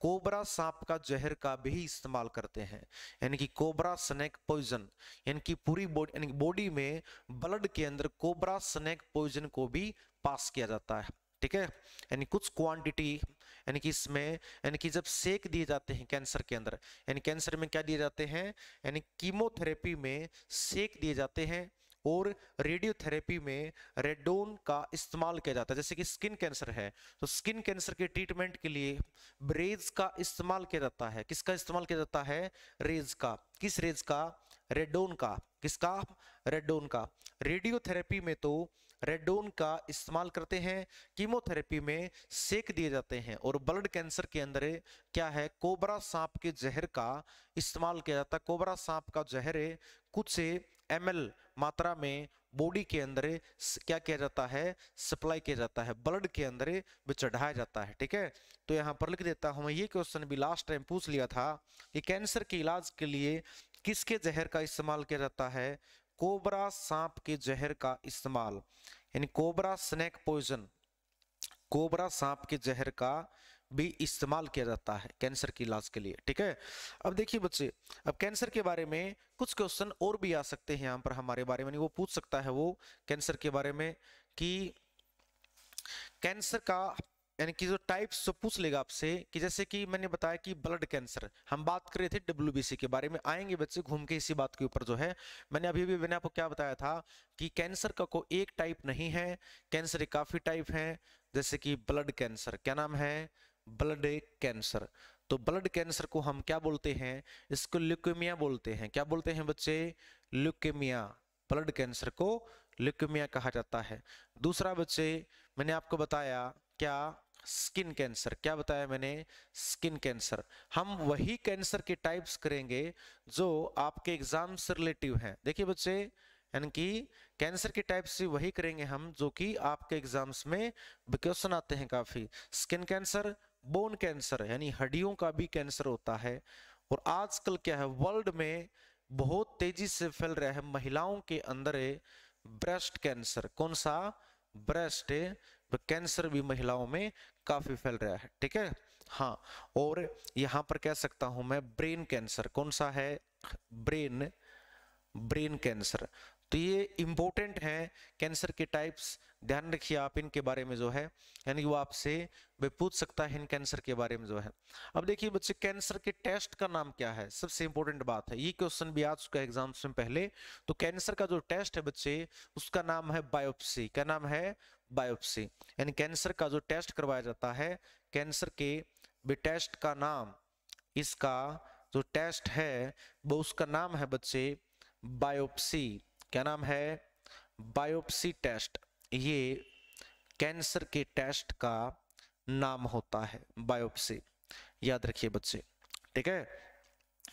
[SPEAKER 1] कोबरा सांप का जहर का भी इस्तेमाल करते हैं यानी कि कोबरा स्नैक पॉइजन यानी कि पूरी बॉडी यानी बॉडी में ब्लड के अंदर कोबरा स्नैक पॉइजन को भी पास किया जाता है ठीक है यानी कुछ क्वांटिटी यानी कि इसमें यानी कि जब सेक दिए जाते हैं कैंसर के अंदर यानी कैंसर में क्या दिए जाते हैं यानी कीमोथेरेपी में सेक दिए जाते हैं और रेडियोथेरेपी में रेडोन का इस्तेमाल किया जाता है जैसे कि स्किन कैंसर है तो स्किन कैंसर के ट्रीटमेंट के लिए रेज का इस्तेमाल किया जाता है किसका इस्तेमाल किया जाता है रेज का किस रेज का रेडोन का किसका रेडोन का रेडियोथेरेपी में तो रेडोन का इस्तेमाल करते हैं कीमोथेरेपी में सेक दिए जाते हैं और ब्लड कैंसर के अंदर क्या है कोबरा सांप के जहर का इस्तेमाल किया जाता है कोबरा सांप का जहर कुछ एम मात्रा में बॉडी के अंदर क्या किया जाता है सप्लाई किया जाता है ब्लड के अंदर भी चढ़ाया जाता है ठीक है तो यहाँ पर लिख देता हूँ ये क्वेश्चन भी लास्ट टाइम पूछ लिया था कि कैंसर के इलाज के लिए किसके जहर का इस्तेमाल किया जाता है कोबरा सांप के जहर का इस्तेमाल यानी कोबरा स्नैक पॉइजन कोबरा सांप के जहर का भी इस्तेमाल किया जाता है कैंसर के इलाज के लिए ठीक है अब देखिए बच्चे अब कैंसर के बारे में कुछ क्वेश्चन और भी आ सकते हैं यहाँ पर हमारे बारे में वो पूछ सकता है वो कैंसर के बारे में कि कैंसर का यानी कि जो टाइप्स जो पूछ लेगा आपसे कि जैसे कि मैंने बताया कि ब्लड कैंसर हम बात कर रहे थे डब्ल्यू के बारे में आएंगे बच्चे घूम के इसी बात के ऊपर जो है मैंने अभी भी मैंने आपको क्या बताया था कि कैंसर का को एक टाइप नहीं है कैंसर काफ़ी टाइप है जैसे कि ब्लड कैंसर क्या नाम है ब्लड कैंसर तो ब्लड कैंसर को हम क्या बोलते हैं इसको ल्यूकेमिया बोलते हैं क्या बोलते हैं बच्चे ल्यूकेमिया ब्लड कैंसर को ल्यूकेमिया कहा जाता है दूसरा बच्चे मैंने आपको बताया क्या स्किन कैंसर क्या बताया मैंने स्किन कैंसर हम वही कैंसर के टाइप्स करेंगे जो आपके एग्जाम से रिलेटिव हैं देखिए बच्चे यानी कि कैंसर के टाइप्स से वही करेंगे हम जो कि आपके एग्जाम्स में क्वेश्चन आते हैं काफ़ी स्किन कैंसर बोन कैंसर यानी हड्डियों का भी कैंसर होता है और आजकल क्या है वर्ल्ड में बहुत तेजी से फैल रहा है महिलाओं के अंदर ब्रेस्ट कैंसर कौन सा ब्रेस्ट तो कैंसर भी महिलाओं में काफी फैल रहा है ठीक है हाँ और यहां पर कह सकता हूं मैं ब्रेन कैंसर कौन सा है ब्रेन ब्रेन कैंसर तो ये इम्पोर्टेंट हैं कैंसर के टाइप्स ध्यान रखिए आप इनके बारे में जो है यानी वो आपसे वे पूछ सकता है इन कैंसर के बारे में जो है अब देखिए बच्चे कैंसर के टेस्ट का नाम क्या है सबसे इंपॉर्टेंट बात है ये क्वेश्चन भी आ चुका है एग्जाम में पहले तो कैंसर का जो टेस्ट है बच्चे उसका नाम है बायोप्सी क्या नाम है बायोप्सी यानी कैंसर का जो टेस्ट करवाया जाता है कैंसर के भी टेस्ट का नाम इसका जो टेस्ट है वो उसका नाम है बच्चे बायोप्सी क्या नाम है बायोप्सी टेस्ट ये कैंसर के टेस्ट का नाम होता है बायोप्सी याद रखिए बच्चे ठीक है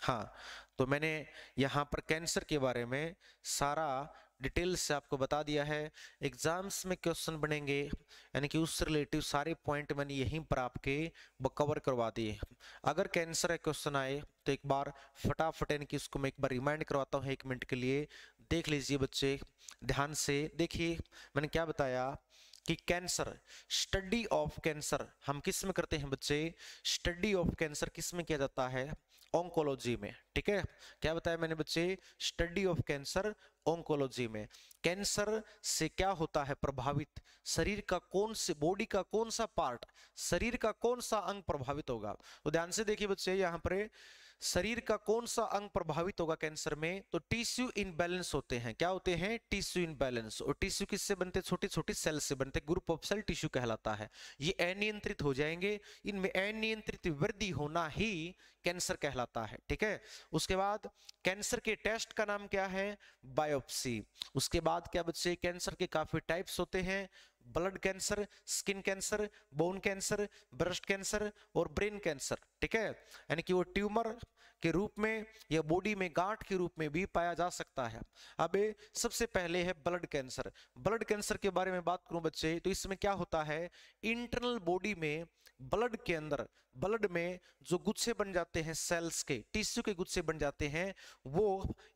[SPEAKER 1] हाँ तो मैंने यहाँ पर कैंसर के बारे में सारा डिटेल से आपको बता दिया है एग्जाम्स में क्वेश्चन बनेंगे यानी कि उससे रिलेटिव सारे पॉइंट मैंने यहीं पर आपके कवर करवा दिए अगर कैंसर का क्वेश्चन आए तो एक बार फटाफट यानी कि उसको मैं एक बार रिमाइंड करवाता हूँ एक मिनट के लिए देख लीजिए बच्चे ध्यान से देखिए मैंने क्या बताया कि कैंसर स्टडी ऑफ कैंसर हम किस में करते हैं बच्चे स्टडी ऑफ कैंसर किस में किया जाता है ऑंकोलॉजी में ठीक है क्या बताया मैंने बच्चे स्टडी ऑफ कैंसर ओंकोलॉजी में कैंसर से क्या होता है प्रभावित शरीर का कौन से बॉडी का कौन सा पार्ट शरीर का कौन सा अंग प्रभावित होगा तो ध्यान से देखिए बच्चे यहाँ पर शरीर का कौन सा अंग प्रभावित होगा कैंसर में तो टिश्यू इनबैलेंस होते हैं क्या होते हैं टिश्यू इनबैलेंस और टिश्यू किससे बनते छोटे छोटे सेल से बनते ग्रुप ऑफ सेल टिश्यू कहलाता है ये अनियंत्रित हो जाएंगे इनमें अनियंत्रित वृद्धि होना ही कैंसर कहलाता है ठीक है उसके बाद कैंसर के टेस्ट का नाम क्या है बायोप्सी उसके बाद क्या बच्चे कैंसर के काफी टाइप्स होते हैं blood cancer skin cancer bone cancer breast cancer और ब्रेन कैंसर ठीक है यानी कि वो ट्यूमर के रूप में या बॉडी में गांठ के रूप में भी पाया जा सकता है अब सबसे पहले है ब्लड कैंसर ब्लड कैंसर के बारे में बात करूं बच्चे तो इसमें क्या होता है इंटरनल बॉडी में ब्लड के अंदर ब्लड में जो गुच्छे बन जाते हैं सेल्स के टिश्यू के गुच्छे बन जाते हैं वो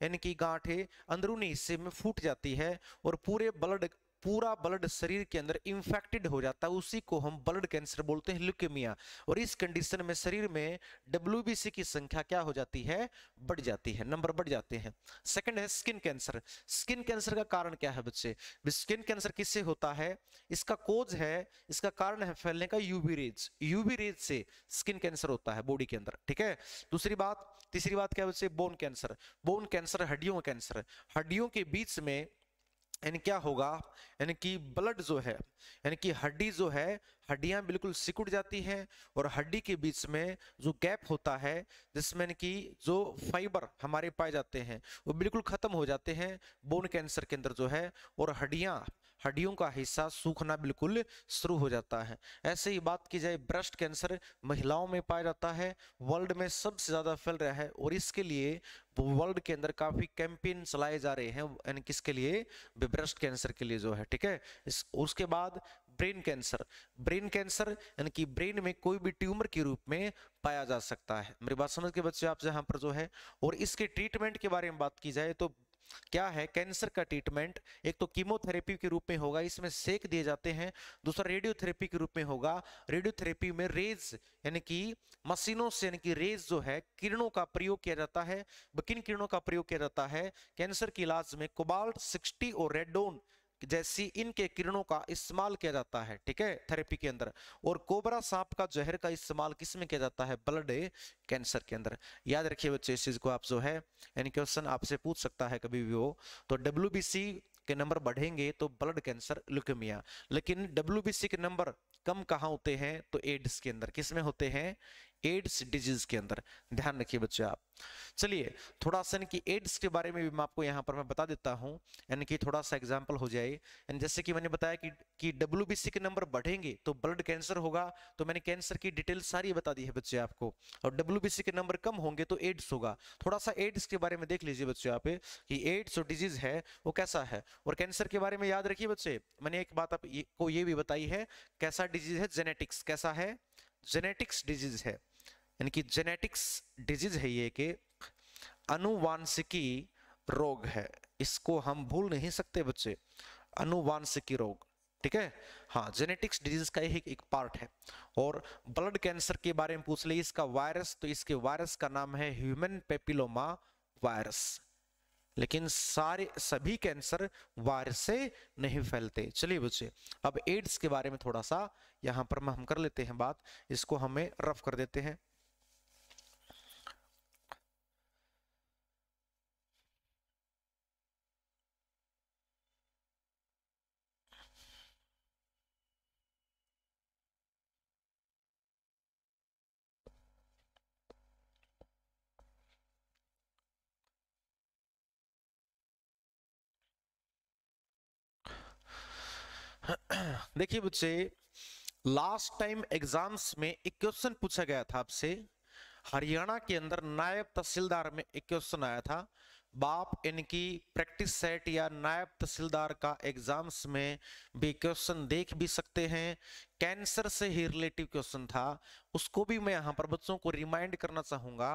[SPEAKER 1] यानी कि गांठें अंदरूनी हिस्से में फूट जाती है और पूरे ब्लड पूरा ब्लड शरीर के अंदर इंफेक्टेड हो जाता है उसी को हम ब्लड कैंसर बोलते हैं ल्यूकेमिया और इस कंडीशन में शरीर में डब्ल्यू की संख्या क्या हो जाती है बढ़ जाती है नंबर बढ़ जाते हैं सेकंड है स्किन कैंसर स्किन कैंसर का कारण क्या है बच्चे स्किन कैंसर किससे होता है इसका कोज है इसका कारण है फैलने का यूवी रेज यूवी रेज से स्किन कैंसर होता है बॉडी के अंदर ठीक है दूसरी बात तीसरी बात क्या है बच्चे बोन कैंसर बोन कैंसर हड्डियों का कैंसर हड्डियों के बीच में यानी क्या होगा यानी कि ब्लड जो है यानी कि हड्डी जो है हड्डियां बिल्कुल सिकुड़ जाती हैं और हड्डी के बीच में जो गैप होता है जिसमें कि जो फाइबर हमारे पाए जाते हैं वो बिल्कुल ख़त्म हो जाते हैं बोन कैंसर के अंदर जो है और हड्डियां हड्डियों का हिस्सा सूखना बिल्कुल शुरू हो जाता है ऐसे ही बात की जाए ब्रेस्ट कैंसर महिलाओं में पाया जाता है वर्ल्ड में सबसे ज़्यादा फैल रहा है और इसके लिए वर्ल्ड के अंदर काफ़ी कैंपेन चलाए जा रहे हैं यानी किसके लिए ब्रेस्ट कैंसर के लिए जो है ठीक है इस उसके बाद ब्रेन कैंसर ब्रेन कैंसर यानी कि ब्रेन में कोई भी ट्यूमर के रूप में पाया जा सकता है मेरी बात समझ के बच्चे आप जहाँ पर जो है और इसके ट्रीटमेंट के बारे में बात की जाए तो क्या है कैंसर का ट्रीटमेंट एक तो कीमोथेरेपी के रूप में होगा इसमें सेक दिए जाते हैं दूसरा रेडियोथेरेपी के रूप में होगा रेडियोथेरेपी में रेज यानी कि मशीनों से यानी कि रेज जो है किरणों का प्रयोग किया जाता है किन किरणों का प्रयोग किया जाता है कैंसर के इलाज में कोबाल्ट सिक्सटी और रेडोन जैसी इनके किरणों का इस्तेमाल किया जाता है ठीक है थेरेपी के अंदर और कोबरा सांप का जहर का इस्तेमाल किस में किया जाता है ब्लड कैंसर के अंदर याद रखिए बच्चे इस चीज को आप जो है यानी क्वेश्चन आपसे पूछ सकता है कभी भी वो तो डब्ल्यू के नंबर बढ़ेंगे तो ब्लड कैंसर लुकेमिया लेकिन डब्ल्यू के नंबर कम कहाँ होते हैं तो एड्स के अंदर किस में होते हैं एड्स डिजीज के अंदर ध्यान रखिए बच्चे आप चलिए थोड़ा सा कि एड्स के बारे में भी मैं आपको यहाँ पर मैं बता देता हूँ यानी कि थोड़ा सा एग्जाम्पल हो जाए यानी जैसे कि मैंने बताया कि कि डब्ल्यू के नंबर बढ़ेंगे तो ब्लड कैंसर होगा तो मैंने कैंसर की डिटेल सारी बता दी है बच्चे आपको और डब्ल्यू के नंबर कम होंगे तो एड्स होगा थोड़ा सा एड्स के बारे में देख लीजिए बच्चे आप कि एड्स जो डिजीज है वो कैसा है और कैंसर के बारे में याद रखिए बच्चे मैंने एक बात आपको ये भी बताई है कैसा डिजीज है जेनेटिक्स कैसा है जेनेटिक्स डिजीज है यानी कि जेनेटिक्स डिजीज है ये कि अनुवांशिकी रोग है इसको हम भूल नहीं सकते बच्चे अनुवांशिकी रोग ठीक है हाँ जेनेटिक्स डिजीज का ही एक पार्ट है और ब्लड कैंसर के बारे में पूछ ले इसका वायरस तो इसके वायरस का नाम है ह्यूमन पेपिलोमा वायरस लेकिन सारे सभी कैंसर वायरस से नहीं फैलते चलिए बच्चे अब एड्स के बारे में थोड़ा सा यहाँ पर हम कर लेते हैं बात इसको हमें रफ कर देते हैं देखिए बच्चे लास्ट टाइम एग्जाम्स में एक क्वेश्चन पूछा गया था आपसे हरियाणा के अंदर नायब तहसीलदार में एक क्वेश्चन आया था बाप इनकी प्रैक्टिस सेट या नायब तहसीलदार का एग्जाम्स में भी क्वेश्चन देख भी सकते हैं कैंसर से ही रिलेटिव क्वेश्चन था उसको भी मैं यहाँ पर बच्चों को रिमाइंड करना चाहूंगा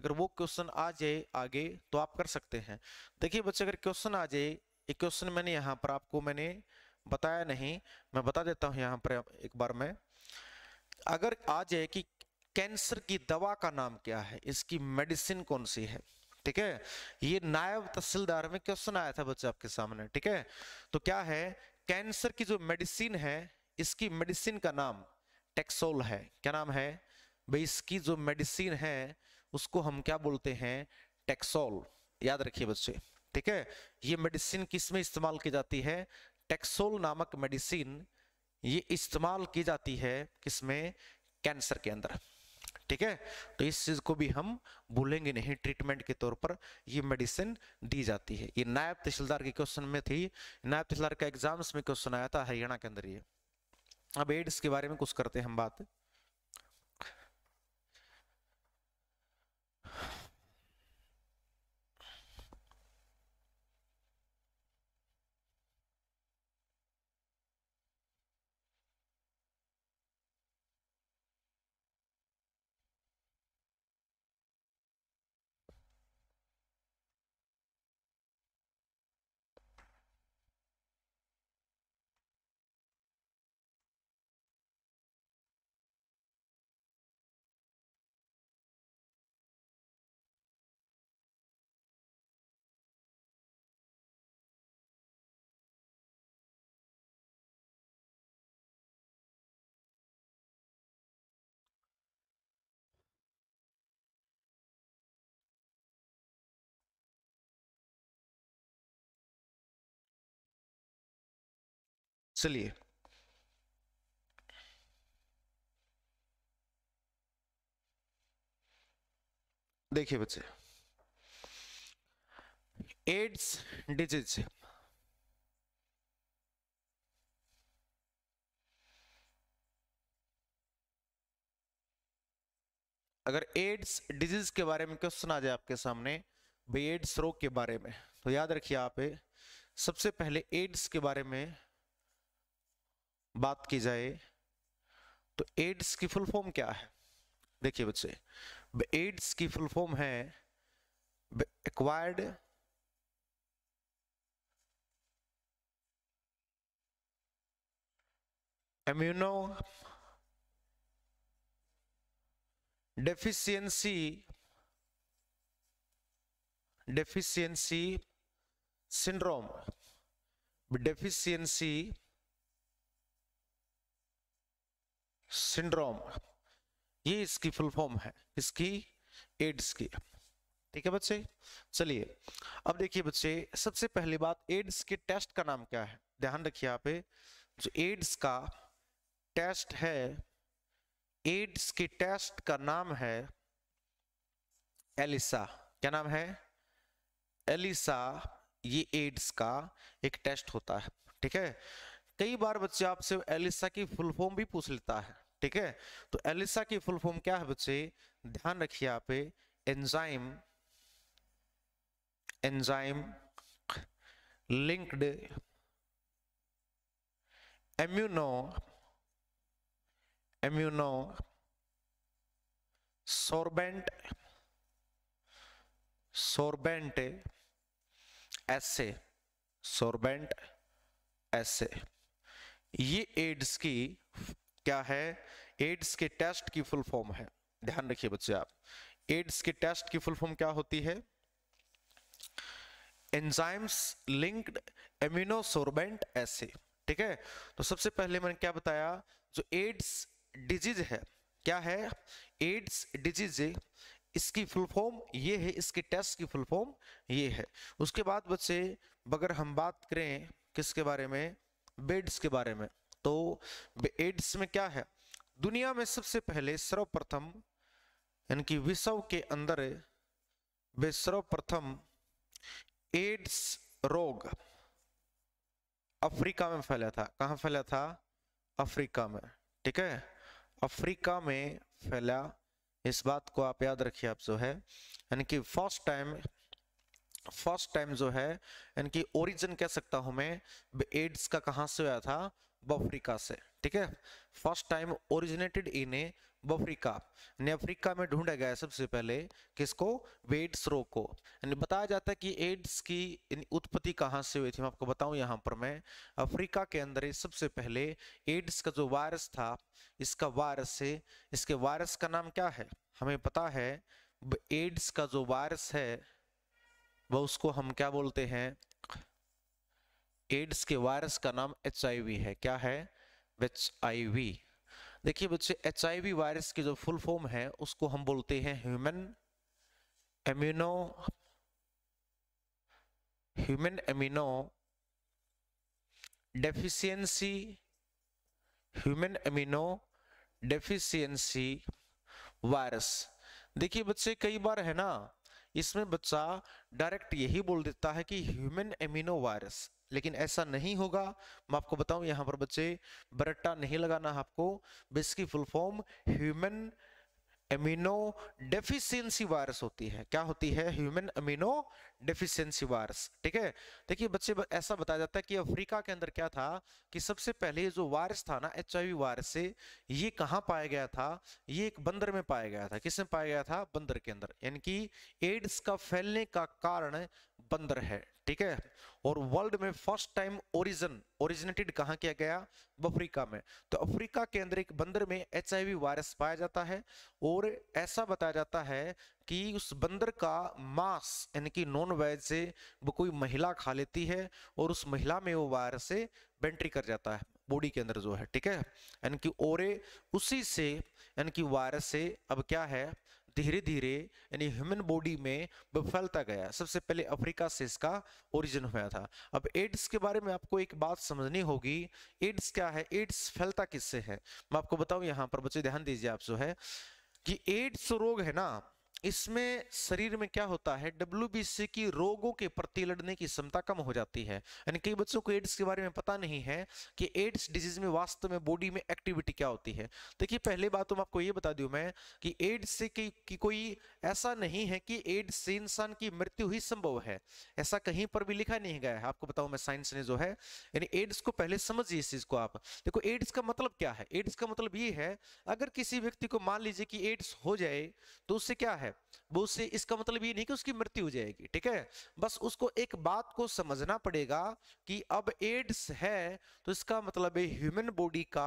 [SPEAKER 1] अगर वो क्वेश्चन आ जाए आगे तो आप कर सकते हैं देखिए बच्चे अगर क्वेश्चन आ जाए एक क्वेश्चन मैंने यहाँ पर आपको मैंने बताया नहीं मैं बता देता हूं यहाँ पर एक बार में अगर आ जाए कि कैंसर की दवा का नाम क्या है इसकी मेडिसिन कौन सी है ठीक है ये नायब तहसीलदार में क्वेश्चन आया था बच्चे आपके सामने ठीक है तो क्या है कैंसर की जो मेडिसिन है इसकी मेडिसिन का नाम टेक्सोल है क्या नाम है भाई इसकी जो मेडिसिन है उसको हम क्या बोलते हैं टेक्सोल याद रखिए बच्चे ठीक है ये मेडिसिन किस में इस्तेमाल की जाती है टेक्सोल नामक मेडिसिन ये इस्तेमाल की जाती है किसमें कैंसर के अंदर ठीक है तो इस चीज को भी हम भूलेंगे नहीं ट्रीटमेंट के तौर पर ये मेडिसिन दी जाती है ये नायब तहसीलदार के क्वेश्चन में थी नायब तहसीलदार का एग्जाम्स में क्वेश्चन आया था हरियाणा के अंदर ये अब एड्स के बारे में कुछ करते हैं हम बात चलिए देखिए बच्चे एड्स डिजीज अगर एड्स डिजीज के बारे में क्वेश्चन आ जाए आपके सामने भाई एड्स रोग के बारे में तो याद रखिए आप सबसे पहले एड्स के बारे में बात की जाए तो एड्स की फुल फॉर्म क्या है देखिए बच्चे एड्स की फुल फॉर्म है acquired immuno deficiency deficiency syndrome deficiency syndrome ये इसकी फुल फॉर्म है इसकी एड्स की ठीक है बच्चे चलिए अब देखिए बच्चे सबसे पहली बात एड्स के टेस्ट का नाम क्या है ध्यान रखिए आप जो एड्स का टेस्ट है एड्स के टेस्ट का नाम है एलिसा क्या नाम है एलिसा ये एड्स का एक टेस्ट होता है ठीक है कई बार बच्चे आपसे एलिसा की फुल फॉर्म भी पूछ लेता है ठीक है तो एलिसा की फुल फॉर्म क्या है बच्चे ध्यान रखिए आप enzyme enzyme linked immuno immuno sorbent sorbent assay sorbent assay ये एड्स की क्या है एड्स के टेस्ट की फुल फॉर्म है ध्यान रखिए बच्चे आप एड्स के टेस्ट की फुल फॉर्म क्या होती है एंजाइम्स लिंक्ड एम्यूनोसोर्बेंट ऐसे ठीक है तो सबसे पहले मैंने क्या बताया जो एड्स डिजीज है क्या है एड्स डिजीज इसकी फुल फॉर्म ये है इसके टेस्ट की फुल फॉर्म ये है उसके बाद बच्चे अगर हम बात करें किसके बारे में बेड्स के बारे में तो एड्स में क्या है दुनिया में सबसे पहले सर्वप्रथम यानी कि विश्व के अंदर वे सर्वप्रथम एड्स रोग अफ्रीका में फैला था कहाँ फैला था अफ्रीका में ठीक है अफ्रीका में फैला इस बात को आप याद रखिए आप जो है यानी कि फर्स्ट टाइम फर्स्ट टाइम जो है यानी कि ओरिजिन कह सकता हूं मैं एड्स का कहां से हुआ था बफ्रीका से ठीक है first time originated in a Africa ने अफ्रीका में ढूंढा गया सबसे पहले किसको वेड्स रोग को यानी बताया जाता है कि एड्स की उत्पत्ति कहाँ से हुई थी मैं आपको बताऊं यहाँ पर मैं अफ्रीका के अंदर सबसे पहले एड्स का जो वायरस था इसका वायरस है इसके वायरस का नाम क्या है हमें पता है एड्स का जो वायरस है वह उसको हम क्या बोलते हैं एड्स के वायरस का नाम एच है क्या है एच देखिए बच्चे एच वायरस की जो फुल फॉर्म है उसको हम बोलते हैं human immuno human immuno deficiency human immuno deficiency virus देखिए बच्चे कई बार है ना इसमें बच्चा डायरेक्ट यही बोल देता है कि ह्यूमन एमिनो वायरस लेकिन ऐसा नहीं होगा मैं आपको बताऊं यहाँ पर बच्चे बरट्टा नहीं लगाना आपको बेस full form human amino deficiency virus होती है क्या होती है ह्यूमन अमीनो डेफिशिएंसी वायरस ठीक है देखिए बच्चे ऐसा बताया जाता है कि अफ्रीका के अंदर क्या था कि सबसे पहले जो वायरस था ना एच वायरस से ये कहाँ पाया गया था ये एक बंदर में पाया गया था किसमें पाया गया था बंदर के अंदर यानी कि एड्स का फैलने का कारण बंदर है ठीक है और वर्ल्ड में फर्स्ट टाइम ओरिजन ओरिजिनेटेड कहा किया गया अफ्रीका में तो अफ्रीका के अंदर एक बंदर में एच वायरस पाया जाता है और ऐसा बताया जाता है कि उस बंदर का मांस यानी कि नॉन वेज से वो कोई महिला खा लेती है और उस महिला में वो वायरस से बेंट्री कर जाता है बॉडी के अंदर जो है ठीक है यानी कि और उसी से यानी कि वायरस से अब क्या है धीरे धीरे यानी ह्यूमन बॉडी में फैलता गया सबसे पहले अफ्रीका से इसका ओरिजिन हुआ था अब एड्स के बारे में आपको एक बात समझनी होगी एड्स क्या है एड्स फैलता किससे है मैं आपको बताऊं यहाँ पर बच्चे ध्यान दीजिए आप जो है कि एड्स रोग है ना इसमें शरीर में क्या होता है डब्ल्यू की रोगों के प्रति लड़ने की क्षमता कम हो जाती है यानी कई बच्चों को एड्स के बारे में पता नहीं है कि एड्स डिजीज में वास्तव में बॉडी में एक्टिविटी क्या होती है देखिए पहले बात तो मैं आपको ये बता दूं मैं कि एड्स से की, की कोई ऐसा नहीं है कि एड्स से इंसान की मृत्यु ही संभव है ऐसा कहीं पर भी लिखा नहीं गया है आपको बताऊँ मैं साइंस ने जो है यानी एड्स को पहले समझिए इस चीज को आप देखो एड्स का मतलब क्या है एड्स का मतलब ये है अगर किसी व्यक्ति को मान लीजिए कि एड्स हो जाए तो उससे क्या है वो उससे इसका मतलब ये नहीं कि उसकी मृत्यु हो जाएगी ठीक है बस उसको एक बात को समझना पड़ेगा कि अब एड्स है तो इसका मतलब है ह्यूमन बॉडी का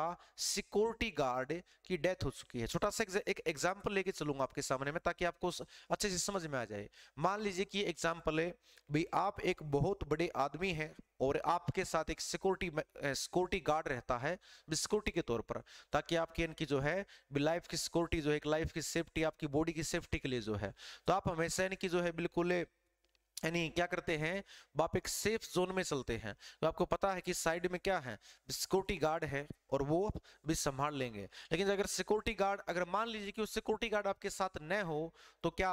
[SPEAKER 1] सिक्योरिटी गार्ड की डेथ हो चुकी है छोटा सा एक एग्जांपल लेके चलूंगा आपके सामने में ताकि आपको अच्छे से समझ में आ जाए मान लीजिए कि एग्जाम्पल है भाई आप एक बहुत बड़े आदमी हैं और आपके साथ एक सिक्योरिटी सिक्योरिटी गार्ड रहता है सिक्योरिटी के तौर पर ताकि आपकी इनकी जो है लाइफ की सिक्योरिटी जो है लाइफ की सेफ्टी आपकी बॉडी की सेफ्टी के लिए जो है तो आप हमेशा यानी कि जो है बिल्कुल यानी क्या करते हैं आप एक सेफ जोन में चलते हैं तो आपको पता है कि साइड में क्या है सिक्योरिटी गार्ड है और वो भी संभाल लेंगे लेकिन अगर सिक्योरिटी गार्ड अगर मान लीजिए कि उस सिक्योरिटी गार्ड आपके साथ न हो तो क्या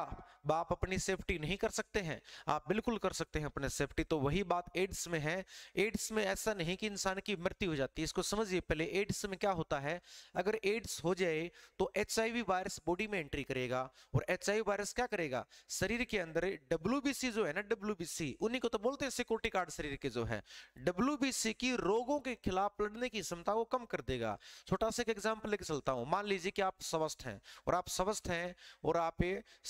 [SPEAKER 1] आप अपनी सेफ्टी नहीं कर सकते हैं आप बिल्कुल कर सकते हैं अपने सेफ्टी तो वही बात एड्स में है एड्स में ऐसा नहीं कि इंसान की मृत्यु हो जाती है इसको समझिए पहले एड्स में क्या होता है अगर एड्स हो जाए तो एच वायरस बॉडी में एंट्री करेगा और एच वायरस क्या करेगा शरीर के अंदर डब्ल्यू जो है ना डब्ल्यू उन्हीं को तो बोलते हैं सिक्योरिटी गार्ड शरीर के जो है डब्ल्यू की रोगों के खिलाफ लड़ने की क्षमता वो कम खत्म कर देगा छोटा सा एक एग्जाम्पल लेके चलता हूँ मान लीजिए कि आप स्वस्थ हैं और आप स्वस्थ हैं और आप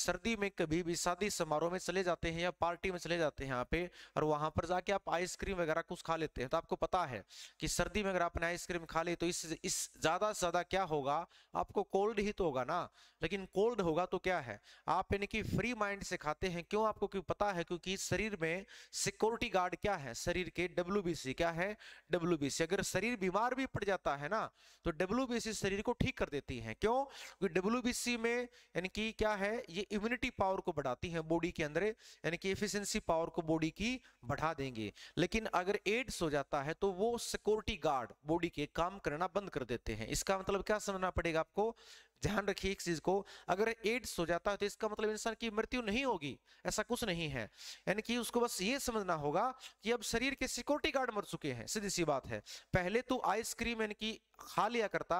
[SPEAKER 1] सर्दी में कभी भी शादी समारोह में चले जाते हैं या पार्टी में चले जाते हैं यहाँ पे और वहां पर जाके आप आइसक्रीम वगैरह कुछ खा लेते हैं तो आपको पता है कि सर्दी में अगर आपने आइसक्रीम खा ली तो इस इस ज्यादा से ज्यादा क्या होगा आपको कोल्ड ही तो होगा ना लेकिन कोल्ड होगा तो क्या है आप यानी कि फ्री माइंड से खाते हैं क्यों आपको क्यों पता है क्योंकि शरीर में सिक्योरिटी गार्ड क्या है शरीर के डब्ल्यू क्या है डब्ल्यू अगर शरीर बीमार भी पड़ जाता जाता है ना तो डब्ल्यू शरीर को ठीक कर देती है क्यों क्योंकि डब्ल्यू में यानी कि क्या है ये इम्यूनिटी पावर को बढ़ाती है बॉडी के अंदर यानी कि एफिशिएंसी पावर को बॉडी की बढ़ा देंगे लेकिन अगर एड्स हो जाता है तो वो सिक्योरिटी गार्ड बॉडी के काम करना बंद कर देते हैं इसका मतलब क्या समझना पड़ेगा आपको ध्यान रखिए एक चीज को अगर एड्स हो जाता है तो इसका मतलब इंसान की मृत्यु नहीं होगी ऐसा कुछ नहीं है यानी कि उसको बस ये समझना होगा कि अब शरीर के सिक्योरिटी गार्ड मर चुके हैं सीधी सी बात है पहले तो आइसक्रीम यानी कि खा लिया करता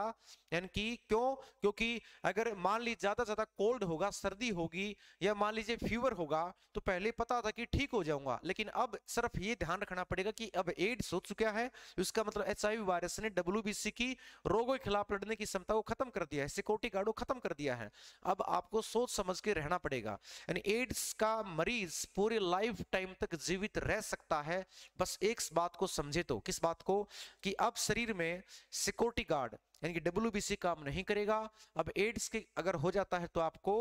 [SPEAKER 1] यानी कि क्यों क्योंकि अगर मान लीजिए ज़्यादा ज़्यादा कोल्ड होगा सर्दी होगी या मान लीजिए फीवर होगा तो पहले पता था कि ठीक हो जाऊंगा लेकिन अब सिर्फ ये ध्यान रखना पड़ेगा कि अब एड्स हो चुका है उसका मतलब एच वायरस ने डब्ल्यू की रोगों के खिलाफ लड़ने की क्षमता को खत्म कर दिया है सिक्योरिटी गार्ड को खत्म कर दिया है अब आपको सोच समझ के रहना पड़ेगा यानी एड्स का मरीज पूरे लाइफ टाइम तक जीवित रह सकता है बस एक बात को समझे तो किस बात को कि अब शरीर में सिक्योरिटी सिक्योरिटी गार्ड यानी कि डब्ल्यू काम नहीं करेगा अब एड्स के अगर हो जाता है तो आपको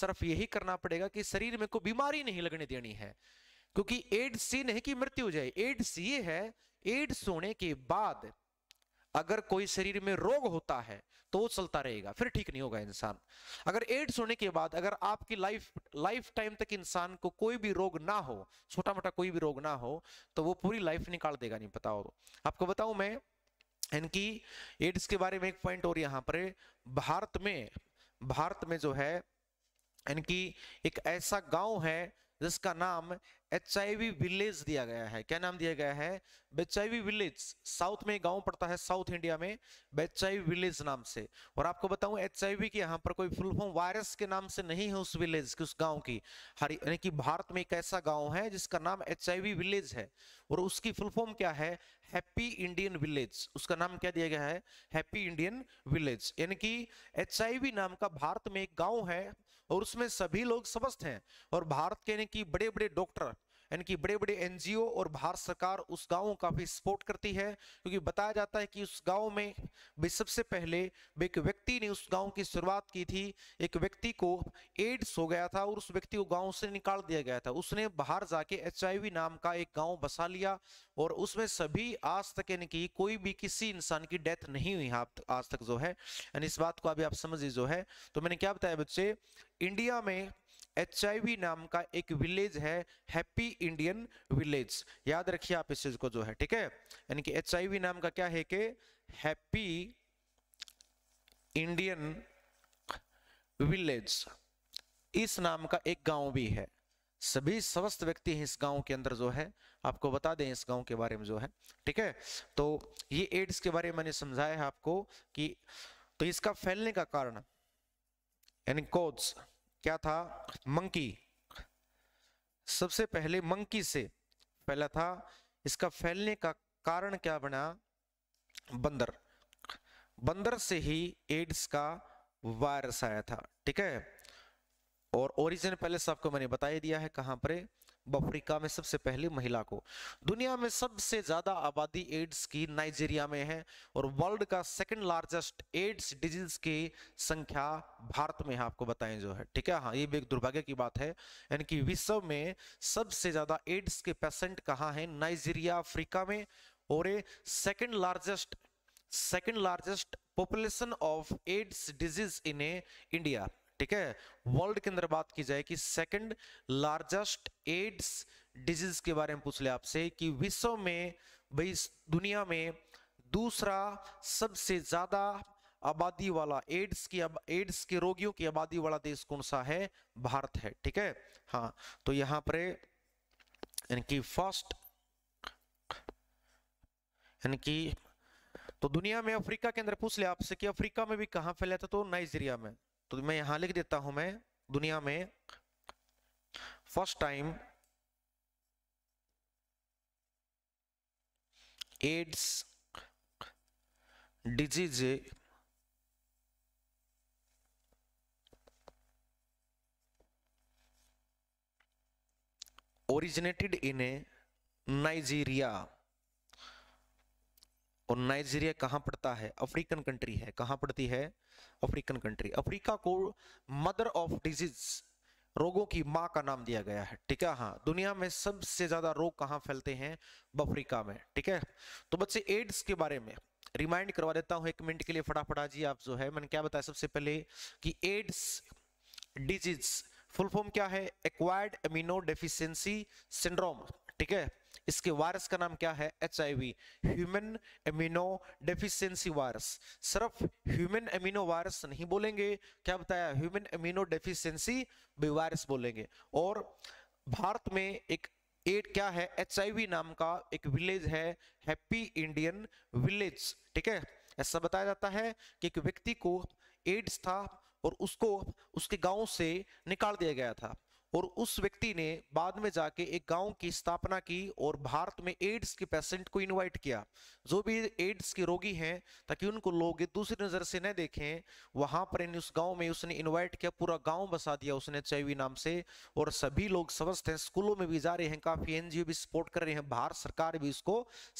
[SPEAKER 1] सिर्फ यही करना पड़ेगा कि शरीर में कोई बीमारी नहीं लगने देनी है क्योंकि एड्स ये नहीं कि मृत्यु हो जाए एड्स ये है एड्स होने के बाद अगर कोई शरीर में रोग होता है तो चलता रहेगा फिर ठीक नहीं होगा इंसान अगर एड्स होने के बाद अगर आपकी लाइफ लाइफ टाइम तक इंसान को कोई भी रोग ना हो छोटा मोटा कोई भी रोग ना हो तो वो पूरी लाइफ निकाल देगा नहीं बताओ आपको बताऊं मैं इनकी एड्स के बारे में एक पॉइंट और यहाँ पर भारत में भारत में जो है इनकी एक ऐसा गांव है जिसका नाम एच विलेज दिया गया है क्या नाम दिया गया है बेचाईवी विलेज साउथ में गांव पड़ता है साउथ इंडिया में बेचाईवी विलेज नाम से और आपको बताऊं एच की यहाँ पर कोई फुल फॉर्म वायरस के नाम से नहीं है उस विलेज की उस गांव की हर यानी कि भारत में एक ऐसा गांव है जिसका नाम एच विलेज है और उसकी फुल फॉर्म क्या है हैप्पी इंडियन विलेज उसका नाम क्या दिया गया है हैप्पी इंडियन विलेज यानी कि एच नाम का भारत में एक गाँव है और उसमें सभी लोग समस्त हैं और भारत के बड़े बड़े डॉक्टर यानी कि बड़े बड़े एनजीओ और भारत सरकार उस गांव का भी सपोर्ट करती है क्योंकि बताया जाता है कि उस गांव में भी सबसे पहले एक व्यक्ति ने उस गांव की शुरुआत की थी एक व्यक्ति को एड्स हो गया था और उस व्यक्ति को गाँव से निकाल दिया गया था उसने बाहर जाके एच नाम का एक गाँव बसा लिया और उसमें सभी आज तक यानी कि कोई भी किसी इंसान की डेथ नहीं हुई हाँ, आज तक जो है यानी इस बात को अभी आप समझिए जो है तो मैंने क्या बताया बच्चे इंडिया में एच नाम का एक विलेज है हैप्पी इंडियन विलेज याद रखिए आप इस चीज को जो है ठीक है यानी कि एच नाम का क्या है कि हैप्पी इंडियन विलेज इस नाम का एक गांव भी है सभी स्वस्थ व्यक्ति हैं इस गांव के अंदर जो है आपको बता दें इस गांव के बारे में जो है ठीक है तो ये एड्स के बारे में मैंने समझाया है आपको कि तो इसका फैलने का कारण यानी कोड्स क्या था मंकी सबसे पहले मंकी से फैला था इसका फैलने का कारण क्या बना बंदर बंदर से ही एड्स का वायरस आया था ठीक है और ओरिजिन पहले से आपको मैंने बताई दिया है कहां पर अफ्रीका में सबसे पहली महिला को दुनिया में सबसे ज्यादा आबादी एड्स की नाइजीरिया में है और वर्ल्ड का सेकंड लार्जेस्ट एड्स डिजीज की संख्या भारत में है आपको बताएं जो है ठीक है हाँ ये भी एक दुर्भाग्य की बात है यानी कि विश्व में सबसे ज्यादा एड्स के पेशेंट कहाँ है नाइजीरिया अफ्रीका में और second largest second largest population of AIDS disease in a India ठीक है वर्ल्ड के अंदर बात की जाए कि सेकंड लार्जेस्ट एड्स डिजीज के बारे में पूछ ले आपसे कि विश्व में भाई दुनिया में दूसरा सबसे ज्यादा आबादी वाला एड्स की अब एड्स के रोगियों की आबादी वाला देश कौन सा है भारत है ठीक है हाँ तो यहाँ पर इनकी फर्स्ट इनकी तो दुनिया में अफ्रीका के अंदर पूछ ले आपसे कि अफ्रीका में भी कहा फैला था तो नाइजीरिया में तो मैं यहां लिख देता हूं मैं दुनिया में first time AIDS disease originated in a Nigeria और नाइजीरिया कहाँ पड़ता है अफ्रीकन कंट्री है कहाँ पड़ती है अफ्रीकन कंट्री अफ्रीका को मदर ऑफ डिजीज रोगों की माँ का नाम दिया गया है ठीक है हाँ दुनिया में सबसे ज्यादा रोग कहाँ फैलते हैं अफ्रीका में ठीक है तो बच्चे एड्स के बारे में रिमाइंड करवा देता हूँ एक मिनट के लिए फटाफटा जी आप जो है मैंने क्या बताया सबसे पहले कि एड्स डिजीज फुल फॉर्म क्या है एक्वायर्ड एमिनो डेफिशिएंसी सिंड्रोम ठीक है इसके वायरस का नाम क्या है H I V human amino deficiency virus सिर्फ ह्यूमन एमिनो वायरस नहीं बोलेंगे क्या बताया ह्यूमन एमिनो डेफिशिएंसी वायरस बोलेंगे और भारत में एक एड क्या है एच नाम का एक विलेज है हैप्पी इंडियन विलेज ठीक है ऐसा बताया जाता है कि एक व्यक्ति को एड्स था और उसको उसके गांव से निकाल दिया गया था और उस व्यक्ति ने बाद में जाके एक गांव की स्थापना की और भारत में एड्स के पेशेंट को इनवाइट किया जो भी एड्स के रोगी हैं ताकि उनको लोग दूसरी नज़र से न देखें वहां पर उस गांव में उसने इनवाइट किया पूरा गांव बसा दिया उसने चैवी नाम से और सभी लोग स्वस्थ हैं स्कूलों में भी जा रहे हैं काफ़ी एन भी सपोर्ट कर रहे हैं भारत सरकार भी उसको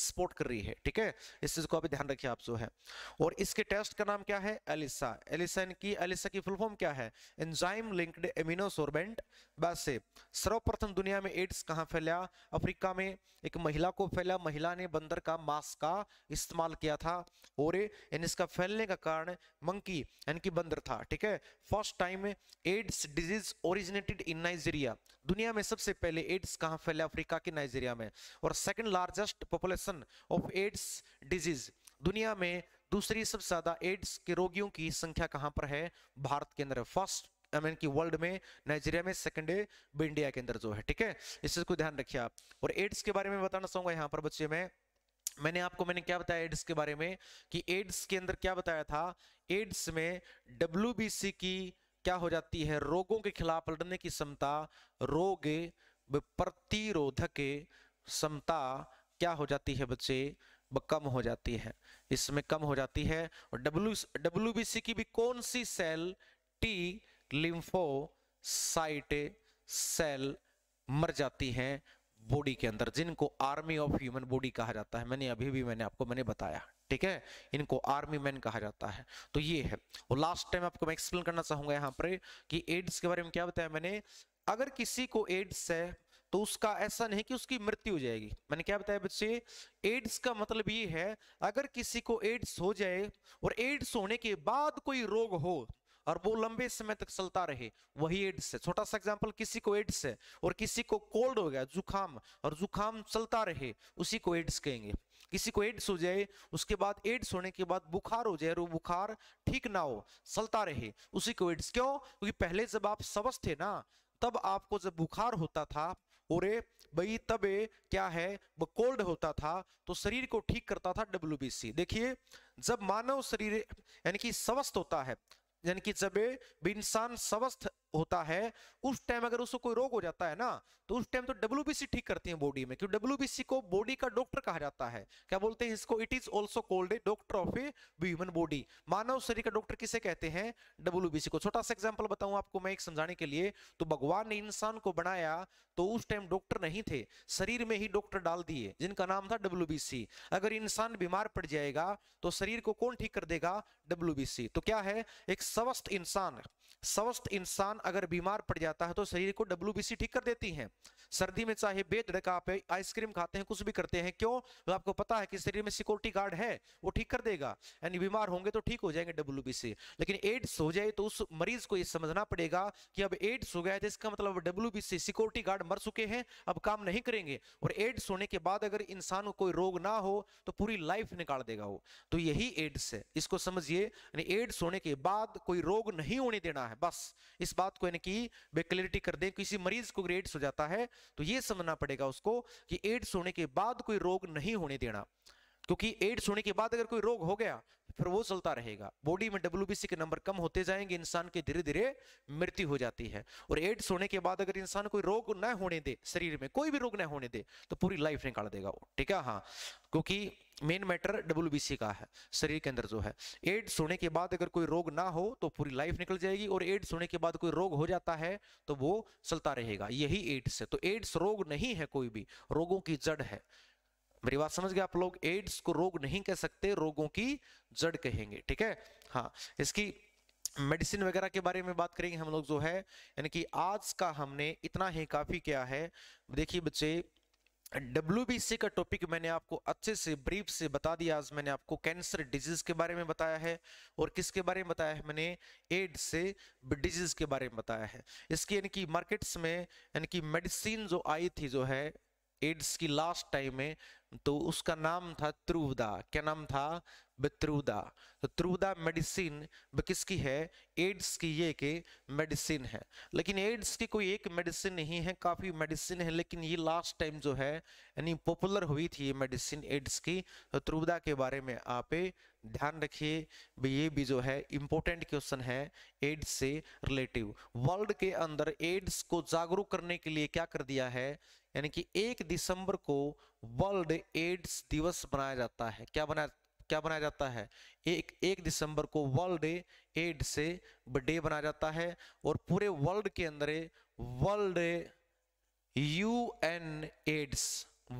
[SPEAKER 1] सपोर्ट कर रही है ठीक है इस चीज़ को अभी ध्यान रखिए आप जो है और इसके टेस्ट का नाम क्या है एलिसा एलिसा की एलिसा की फुलफॉर्म क्या है एंजाइम लिंक्ड एमिनोसोरबेंट बात से सर्वप्रथम दुनिया में एड्स कहाँ फैला अफ्रीका में एक महिला को फैला महिला ने बंदर का मांस का इस्तेमाल किया था और इसका फैलने का कारण मंकी यानी कि बंदर था ठीक है first time AIDS disease originated in Nigeria दुनिया में सबसे पहले एड्स कहाँ फैला अफ्रीका के नाइजीरिया में और second largest population of AIDS disease दुनिया में दूसरी सबसे ज्यादा एड्स के रोगियों की संख्या कहां पर है भारत के अंदर फर्स्ट आई मीन कि वर्ल्ड में नाइजीरिया में सेकंड है इंडिया के अंदर जो है ठीक है इस चीज को ध्यान रखिए आप और एड्स के बारे में बताना चाहूंगा यहाँ पर बच्चे में मैंने आपको मैंने क्या बताया एड्स के बारे में कि एड्स के अंदर क्या बताया था एड्स में डब्ल्यू की क्या हो जाती है रोगों के खिलाफ लड़ने की क्षमता रोग प्रतिरोधक क्षमता क्या हो जाती है बच्चे कम हो जाती है इसमें कम हो जाती है और डब्ल्यू डब्ल्यू की भी कौन सी सेल टी लिम्फोसाइट सेल मर जाती हैं बॉडी के अंदर जिनको आर्मी ऑफ ह्यूमन बॉडी कहा जाता है मैंने अभी भी मैंने आपको मैंने बताया ठीक है इनको आर्मी मैन कहा जाता है तो ये है और लास्ट टाइम आपको मैं एक्सप्लेन करना चाहूंगा यहाँ पर कि एड्स के बारे में क्या बताया मैंने अगर किसी को एड्स है तो उसका ऐसा नहीं कि उसकी मृत्यु हो जाएगी मैंने क्या बताया बच्चे एड्स का मतलब ये है अगर किसी को एड्स हो जाए और एड्स होने के बाद कोई रोग हो और वो लंबे समय तक चलता रहे वही एड्स है छोटा सा एग्जाम्पल किसी को एड्स है और किसी को कोल्ड हो गया जुखाम और जुखाम चलता रहे उसी को एड्स कहेंगे किसी को एड्स हो जाए उसके बाद एड्स होने के बाद बुखार हो जाए और वो बुखार ठीक ना हो चलता रहे उसी को एड्स क्यों क्योंकि पहले जब आप स्वस्थ थे ना तब आपको जब बुखार होता था और भाई तब क्या है वो कोल्ड होता था तो शरीर को ठीक करता था डब्ल्यू देखिए जब मानव शरीर यानी कि स्वस्थ होता है यानी कि जब भी इंसान स्वस्थ होता है उस टाइम अगर उसको कोई रोग हो जाता है ना तो उस टाइम तो डब्ल्यू ठीक करती है बॉडी में क्योंकि डब्ल्यू को बॉडी का डॉक्टर कहा जाता है क्या बोलते हैं इसको it is also called doctor of a human body मानव शरीर का डॉक्टर किसे कहते हैं डब्ल्यू को छोटा सा एग्जाम्पल बताऊं आपको मैं एक समझाने के लिए तो भगवान ने इंसान को बनाया तो उस टाइम डॉक्टर नहीं थे शरीर में ही डॉक्टर डाल दिए जिनका नाम था डब्ल्यू अगर इंसान बीमार पड़ जाएगा तो शरीर को कौन ठीक कर देगा डब्ल्यू तो क्या है एक स्वस्थ इंसान स्वस्थ इंसान अगर बीमार पड़ जाता है तो शरीर को डब्ल्यू ठीक कर देती है सर्दी में चाहे बेधड़का आप आइसक्रीम खाते हैं कुछ भी करते हैं क्यों तो आपको पता है कि शरीर में सिक्योरिटी गार्ड है वो ठीक कर देगा यानी बीमार होंगे तो ठीक हो जाएंगे डब्ल्यू लेकिन एड्स हो जाए तो उस मरीज को ये समझना पड़ेगा कि अब एड्स हो गया है तो इसका मतलब डब्ल्यू सिक्योरिटी गार्ड मर चुके हैं अब काम नहीं करेंगे और एड्स होने के बाद अगर इंसान को कोई रोग ना हो तो पूरी लाइफ निकाल देगा वो तो यही एड्स है इसको समझिए एड्स होने के बाद कोई रोग नहीं होने देना है बस इस बात को यानी कि वे क्लियरिटी कर दें किसी मरीज को एड्स हो जाता है तो ये समझना पड़ेगा उसको कि एड्स होने के बाद कोई रोग नहीं होने देना क्योंकि एड्स होने के बाद अगर कोई रोग हो गया फिर वो चलता रहेगा बॉडी में डब्ल्यू के नंबर कम होते जाएंगे इंसान के धीरे धीरे मृत्यु हो जाती है और एड्स होने के बाद अगर इंसान कोई रोग न होने दे शरीर में कोई भी रोग न होने दे तो पूरी लाइफ निकाल देगा वो ठीक है हाँ क्योंकि मेन मैटर डब्ल्यू का है शरीर के अंदर जो है एड्स होने के बाद अगर कोई रोग ना हो तो पूरी लाइफ निकल जाएगी और एड्स होने के बाद कोई रोग हो जाता है तो वो चलता रहेगा यही एड्स है तो एड्स रोग नहीं है कोई भी रोगों की जड़ है मेरी बात समझ गए आप लोग एड्स को रोग नहीं कह सकते रोगों की जड़ कहेंगे ठीक है हाँ इसकी मेडिसिन वगैरह के बारे में बात करेंगे हम लोग जो है यानी कि आज का हमने इतना ही काफ़ी किया है देखिए बच्चे डब्ल्यू का टॉपिक मैंने आपको अच्छे से ब्रीफ से बता दिया आज मैंने आपको कैंसर डिजीज के बारे में बताया है और किसके बारे में बताया है मैंने एड्स से डिजीज के बारे में बताया है इसकी यानी कि मार्केट्स में यानी कि मेडिसिन जो आई थी जो है एड्स की लास्ट टाइम में तो उसका नाम था त्रुवदा क्या नाम था बत्रुदा तो त्रुवदा मेडिसिन किसकी है एड्स की ये के मेडिसिन है लेकिन एड्स की कोई एक मेडिसिन नहीं है काफ़ी मेडिसिन है लेकिन ये लास्ट टाइम जो है यानी पॉपुलर हुई थी ये मेडिसिन एड्स की तो त्रुवदा के बारे में आप ध्यान रखिए ये भी जो है इम्पोर्टेंट क्वेश्चन है एड्स से रिलेटिव वर्ल्ड के अंदर एड्स को जागरूक करने के लिए क्या कर दिया है यानी कि एक दिसंबर को वर्ल्ड एड्स दिवस बनाया जाता है क्या बनाया क्या बनाया जाता है एक एक दिसंबर को वर्ल्ड एड से डे बनाया जाता है और पूरे वर्ल्ड के अंदर world U N AIDS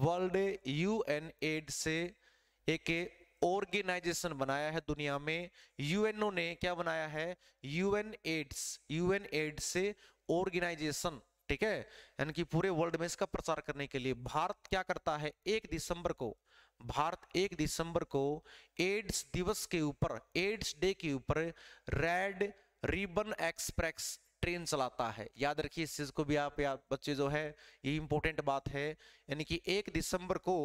[SPEAKER 1] world U N AIDS एक ऑर्गेनाइजेशन बनाया है दुनिया में यूएनओ ने क्या बनाया है UN AIDS UN AIDS organization ठीक है यानी कि पूरे वर्ल्ड में इसका प्रचार करने के लिए भारत क्या करता है एक दिसंबर को भारत एक दिसंबर को एड्स दिवस के ऊपर एड्स डे के ऊपर रेड रिबन एक्सप्रेस ट्रेन चलाता है याद रखिए इस चीज को भी आप याद बच्चे जो है ये इंपॉर्टेंट बात है यानी कि एक दिसंबर को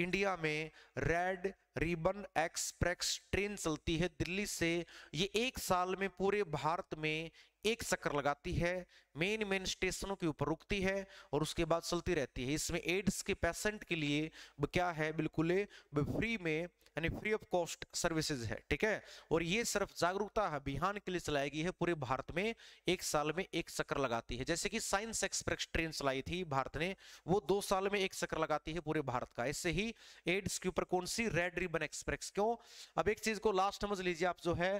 [SPEAKER 1] इंडिया में रेड रिबन एक्सप्रेस ट्रेन चलती है दिल्ली से ये एक साल में पूरे भारत में एक चक्कर लगाती है मेन मेन स्टेशनों के ऊपर रुकती है और उसके बाद चलती रहती है इसमें एड्स के पेशेंट के लिए क्या है बिल्कुल फ्री में यानी फ्री ऑफ कॉस्ट सर्विसेज है ठीक है और ये सिर्फ जागरूकता अभियान के लिए चलाई गई है पूरे भारत में एक साल में एक चक्कर लगाती है जैसे कि साइंस एक्सप्रेस ट्रेन चलाई थी भारत ने वो दो साल में एक चक्कर लगाती है पूरे भारत का इससे ही एड्स के ऊपर कौन सी रेड रिबन एक्सप्रेस क्यों अब एक चीज को लास्ट समझ लीजिए आप जो है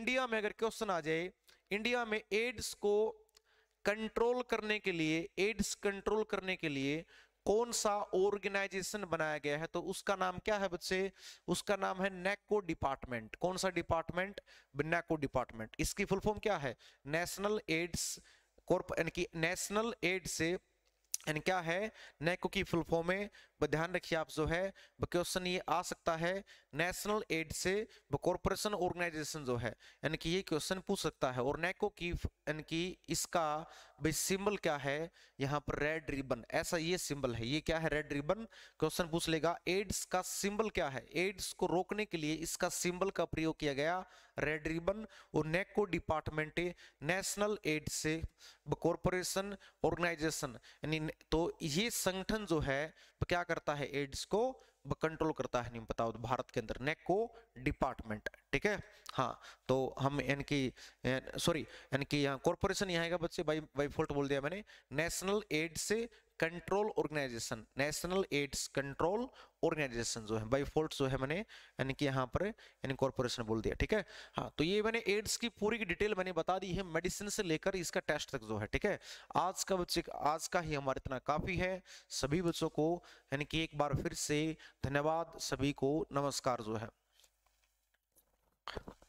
[SPEAKER 1] इंडिया में अगर क्वेश्चन आ जाए इंडिया में एड्स को कंट्रोल करने के लिए एड्स कंट्रोल करने के लिए कौन सा ऑर्गेनाइजेशन बनाया गया है तो उसका नाम क्या है बच्चे उसका नाम है नेको डिपार्टमेंट कौन सा डिपार्टमेंट नेको डिपार्टमेंट इसकी फुल फॉर्म क्या है नेशनल एड्स कॉर्प यानी कि नेशनल एड से यानी क्या है नेको की फुल फॉर्म है पर ध्यान रखिए आप जो है क्वेश्चन ये आ सकता है national AIDS corporation organization जो है यानी कि ये क्वेश्चन पूछ सकता है और नेको की यानी कि इसका भाई सिंबल क्या है यहाँ पर रेड रिबन ऐसा ये सिंबल है ये क्या है रेड रिबन क्वेश्चन पूछ लेगा एड्स का सिंबल क्या है एड्स को रोकने के लिए इसका सिंबल का प्रयोग किया गया रेड रिबन और NACO department national AIDS corporation organization यानी तो ये संगठन जो है क्या करता है एड्स को कंट्रोल करता है नहीं बताओ भारत के अंदर नेको डिपार्टमेंट ठीक है हाँ तो हम इनकी सॉरी इनकी यहाँ कॉरपोरेशन यहाँ आएगा बच्चे बाई बाई फॉल्ट बोल दिया मैंने नेशनल एड्स से control organization national AIDS control organization जो है बाई फॉल्ट जो है मैंने यानी कि यहाँ पर यानी कॉरपोरेशन बोल दिया ठीक है हाँ तो ये मैंने एड्स की पूरी की डिटेल मैंने बता दी है मेडिसिन से लेकर इसका टेस्ट तक जो है ठीक है आज का बच्चे आज का ही हमारा इतना काफ़ी है सभी बच्चों को यानी कि एक बार फिर से धन्यवाद सभी को नमस्कार जो है Thank you.